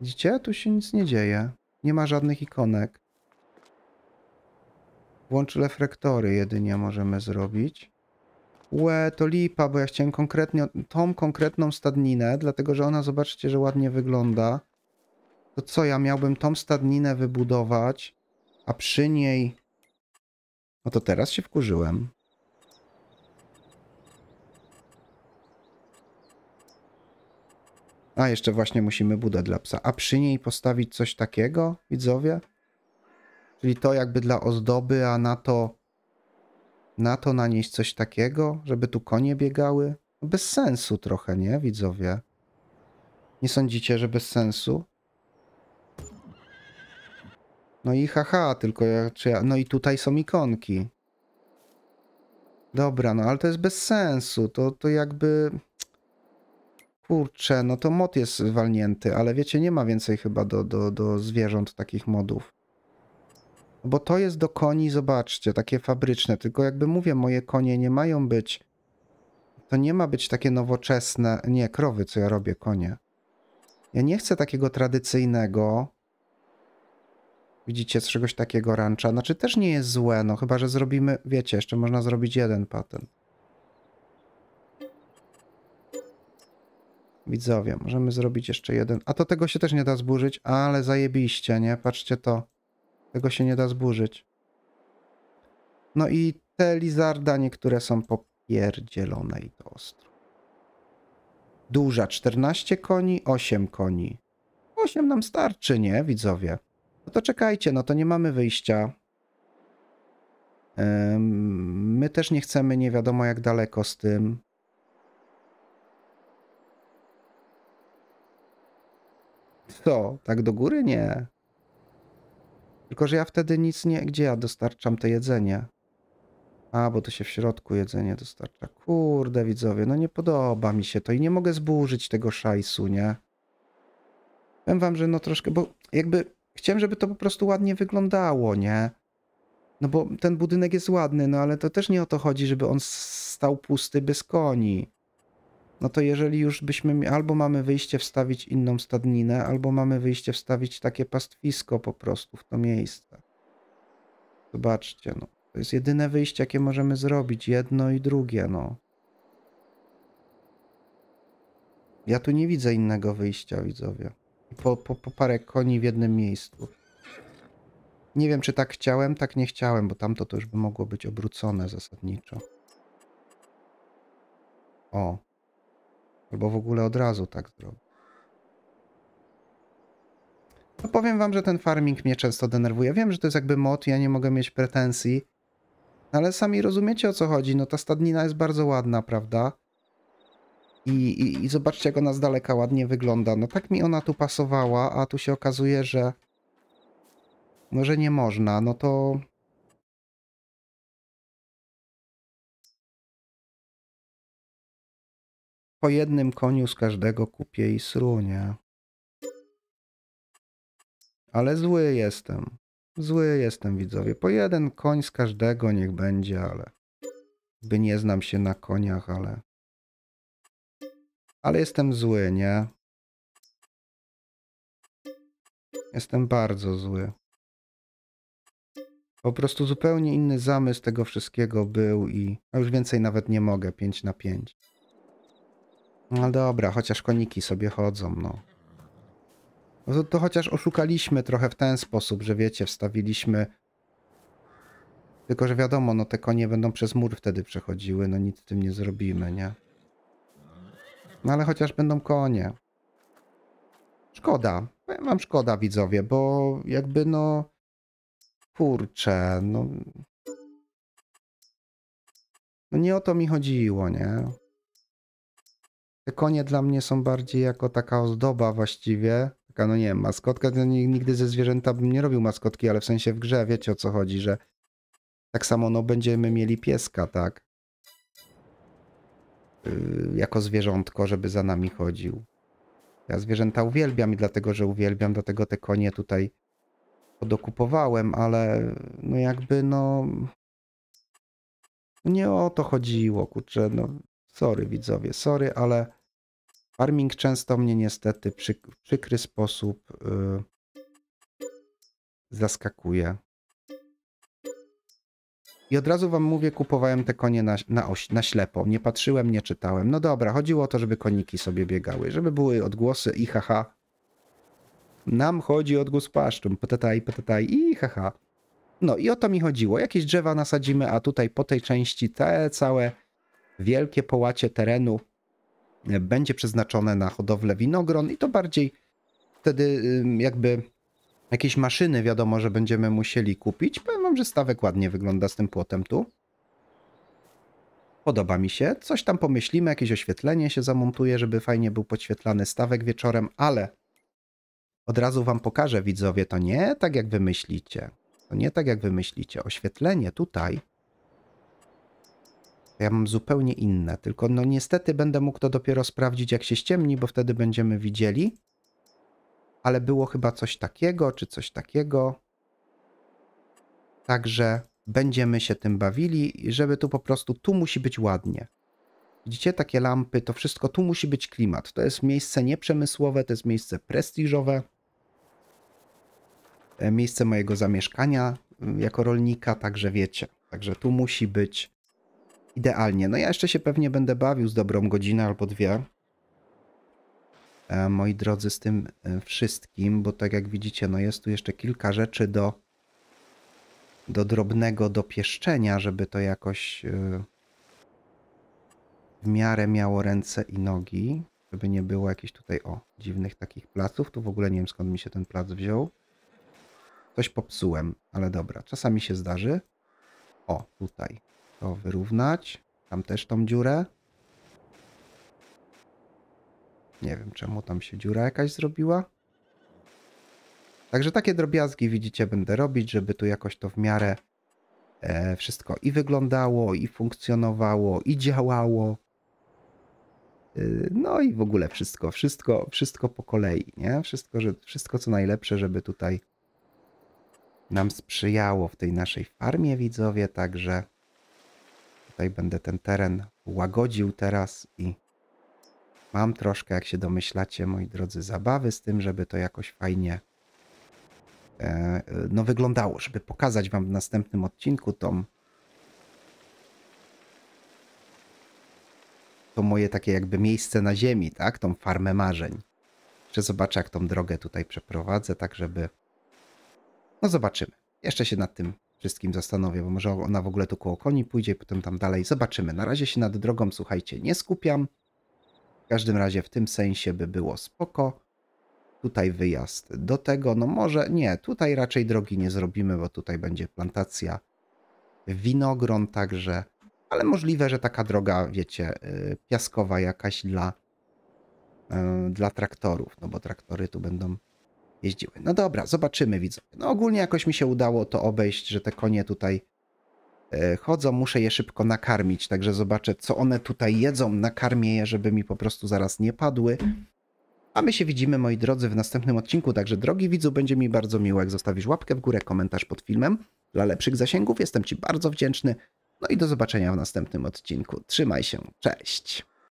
Widzicie? Tu się nic nie dzieje. Nie ma żadnych ikonek. Włącz reflektory jedynie możemy zrobić. Łe, to lipa, bo ja chciałem konkretnie tą konkretną stadninę, dlatego że ona, zobaczcie, że ładnie wygląda. To co, ja miałbym tą stadninę wybudować, a przy niej... No to teraz się wkurzyłem. A, jeszcze właśnie musimy budę dla psa. A przy niej postawić coś takiego, widzowie? Czyli to jakby dla ozdoby, a na to na to nanieść coś takiego, żeby tu konie biegały? No bez sensu trochę, nie, widzowie? Nie sądzicie, że bez sensu? No i haha, tylko ja, czy ja, no i tutaj są ikonki. Dobra, no ale to jest bez sensu, to, to jakby... Kurczę, no to mod jest walnięty, ale wiecie, nie ma więcej chyba do, do, do zwierząt takich modów bo to jest do koni, zobaczcie, takie fabryczne. Tylko jakby mówię, moje konie nie mają być. To nie ma być takie nowoczesne. Nie, krowy, co ja robię, konie. Ja nie chcę takiego tradycyjnego. Widzicie, czegoś takiego rancza. Znaczy też nie jest złe, no chyba, że zrobimy, wiecie, jeszcze można zrobić jeden patent. Widzowie, możemy zrobić jeszcze jeden. A to tego się też nie da zburzyć, ale zajebiście, nie? Patrzcie to. Tego się nie da zburzyć. No i te lizarda niektóre są popierdzielone i to ostro. Duża 14 koni, 8 koni. 8 nam starczy, nie, widzowie? No to czekajcie, no to nie mamy wyjścia. My też nie chcemy nie wiadomo jak daleko z tym. Co? Tak do góry? Nie. Tylko, że ja wtedy nic nie... Gdzie ja dostarczam to jedzenie? A, bo to się w środku jedzenie dostarcza. Kurde, widzowie, no nie podoba mi się to i nie mogę zburzyć tego szajsu, nie? Powiem wam, że no troszkę, bo jakby chciałem, żeby to po prostu ładnie wyglądało, nie? No bo ten budynek jest ładny, no ale to też nie o to chodzi, żeby on stał pusty bez koni no to jeżeli już byśmy, albo mamy wyjście wstawić inną stadninę, albo mamy wyjście wstawić takie pastwisko po prostu w to miejsce. Zobaczcie, no. To jest jedyne wyjście, jakie możemy zrobić, jedno i drugie, no. Ja tu nie widzę innego wyjścia, widzowie. Po, po, po parę koni w jednym miejscu. Nie wiem, czy tak chciałem, tak nie chciałem, bo tamto to już by mogło być obrócone zasadniczo. O, Albo w ogóle od razu tak zrobię. No powiem wam, że ten farming mnie często denerwuje. Wiem, że to jest jakby mod, ja nie mogę mieć pretensji. No ale sami rozumiecie o co chodzi. No ta stadnina jest bardzo ładna, prawda? I, i, I, zobaczcie, jak ona z daleka ładnie wygląda. No tak mi ona tu pasowała, a tu się okazuje, że no że nie można. No to po jednym koniu z każdego kupię i srunie. Ale zły jestem. Zły jestem, widzowie. Po jeden koń z każdego niech będzie, ale... By nie znam się na koniach, ale... Ale jestem zły, nie? Jestem bardzo zły. Po prostu zupełnie inny zamysł tego wszystkiego był i... A już więcej nawet nie mogę, 5 na 5. No dobra, chociaż koniki sobie chodzą, no. no to, to chociaż oszukaliśmy trochę w ten sposób, że wiecie, wstawiliśmy... Tylko, że wiadomo, no te konie będą przez mur wtedy przechodziły, no nic z tym nie zrobimy, nie? No ale chociaż będą konie. Szkoda. Powiem wam szkoda, widzowie, bo jakby no... Kurczę, no... No nie o to mi chodziło, nie? Te konie dla mnie są bardziej jako taka ozdoba właściwie. Taka, no nie wiem, maskotka. No nigdy ze zwierzęta bym nie robił maskotki, ale w sensie w grze wiecie o co chodzi, że tak samo no będziemy mieli pieska, tak? Yy, jako zwierzątko, żeby za nami chodził. Ja zwierzęta uwielbiam i dlatego, że uwielbiam, dlatego te konie tutaj podokupowałem, ale no jakby no... Nie o to chodziło, kurczę, no Sorry widzowie, sorry, ale farming często mnie niestety w przykry sposób yy, zaskakuje. I od razu wam mówię, kupowałem te konie na, na, oś, na ślepo. Nie patrzyłem, nie czytałem. No dobra, chodziło o to, żeby koniki sobie biegały, żeby były odgłosy i haha. Nam chodzi odgłos paszczum, patataj, patataj i haha. No i o to mi chodziło. Jakieś drzewa nasadzimy, a tutaj po tej części te całe wielkie połacie terenu e, będzie przeznaczone na hodowlę winogron i to bardziej wtedy jakby jakieś maszyny wiadomo, że będziemy musieli kupić. Powiem wam, że stawek ładnie wygląda z tym płotem tu. Podoba mi się. Coś tam pomyślimy, jakieś oświetlenie się zamontuje, żeby fajnie był podświetlany stawek wieczorem, ale od razu wam pokażę, widzowie, to nie tak jak wy myślicie. To nie tak jak wy myślicie. Oświetlenie tutaj ja mam zupełnie inne, tylko no niestety będę mógł to dopiero sprawdzić jak się ściemni, bo wtedy będziemy widzieli. Ale było chyba coś takiego, czy coś takiego. Także będziemy się tym bawili, żeby tu po prostu, tu musi być ładnie. Widzicie, takie lampy, to wszystko, tu musi być klimat. To jest miejsce nieprzemysłowe, to jest miejsce prestiżowe. E, miejsce mojego zamieszkania mm, jako rolnika, także wiecie. Także tu musi być idealnie. No ja jeszcze się pewnie będę bawił z dobrą godzinę albo dwie. E, moi drodzy, z tym e, wszystkim, bo tak jak widzicie, no jest tu jeszcze kilka rzeczy do, do drobnego dopieszczenia, żeby to jakoś e, w miarę miało ręce i nogi, żeby nie było jakichś tutaj, o, dziwnych takich placów. Tu w ogóle nie wiem, skąd mi się ten plac wziął. Coś popsułem, ale dobra, czasami się zdarzy. O, tutaj. To wyrównać. Tam też tą dziurę. Nie wiem, czemu tam się dziura jakaś zrobiła. Także takie drobiazgi, widzicie, będę robić, żeby tu jakoś to w miarę e, wszystko i wyglądało, i funkcjonowało, i działało. E, no i w ogóle wszystko, wszystko, wszystko po kolei, nie? Wszystko, że, wszystko co najlepsze, żeby tutaj nam sprzyjało w tej naszej farmie, widzowie, także Tutaj będę ten teren łagodził teraz i mam troszkę, jak się domyślacie, moi drodzy, zabawy z tym, żeby to jakoś fajnie e, no, wyglądało, żeby pokazać Wam w następnym odcinku tą to moje takie jakby miejsce na ziemi, tak? Tą farmę marzeń. Jeszcze zobaczę, jak tą drogę tutaj przeprowadzę, tak żeby... No zobaczymy. Jeszcze się nad tym wszystkim zastanowię, bo może ona w ogóle tu koło koni pójdzie, potem tam dalej. Zobaczymy. Na razie się nad drogą, słuchajcie, nie skupiam. W każdym razie w tym sensie by było spoko. Tutaj wyjazd do tego, no może nie, tutaj raczej drogi nie zrobimy, bo tutaj będzie plantacja winogron także, ale możliwe, że taka droga, wiecie, y, piaskowa jakaś dla, y, dla traktorów, no bo traktory tu będą jeździły. No dobra, zobaczymy widzowie. No ogólnie jakoś mi się udało to obejść, że te konie tutaj e, chodzą, muszę je szybko nakarmić, także zobaczę co one tutaj jedzą, nakarmię je, żeby mi po prostu zaraz nie padły. A my się widzimy, moi drodzy, w następnym odcinku. Także, drogi widzu, będzie mi bardzo miło, jak zostawisz łapkę w górę, komentarz pod filmem. Dla lepszych zasięgów jestem Ci bardzo wdzięczny. No i do zobaczenia w następnym odcinku. Trzymaj się, cześć!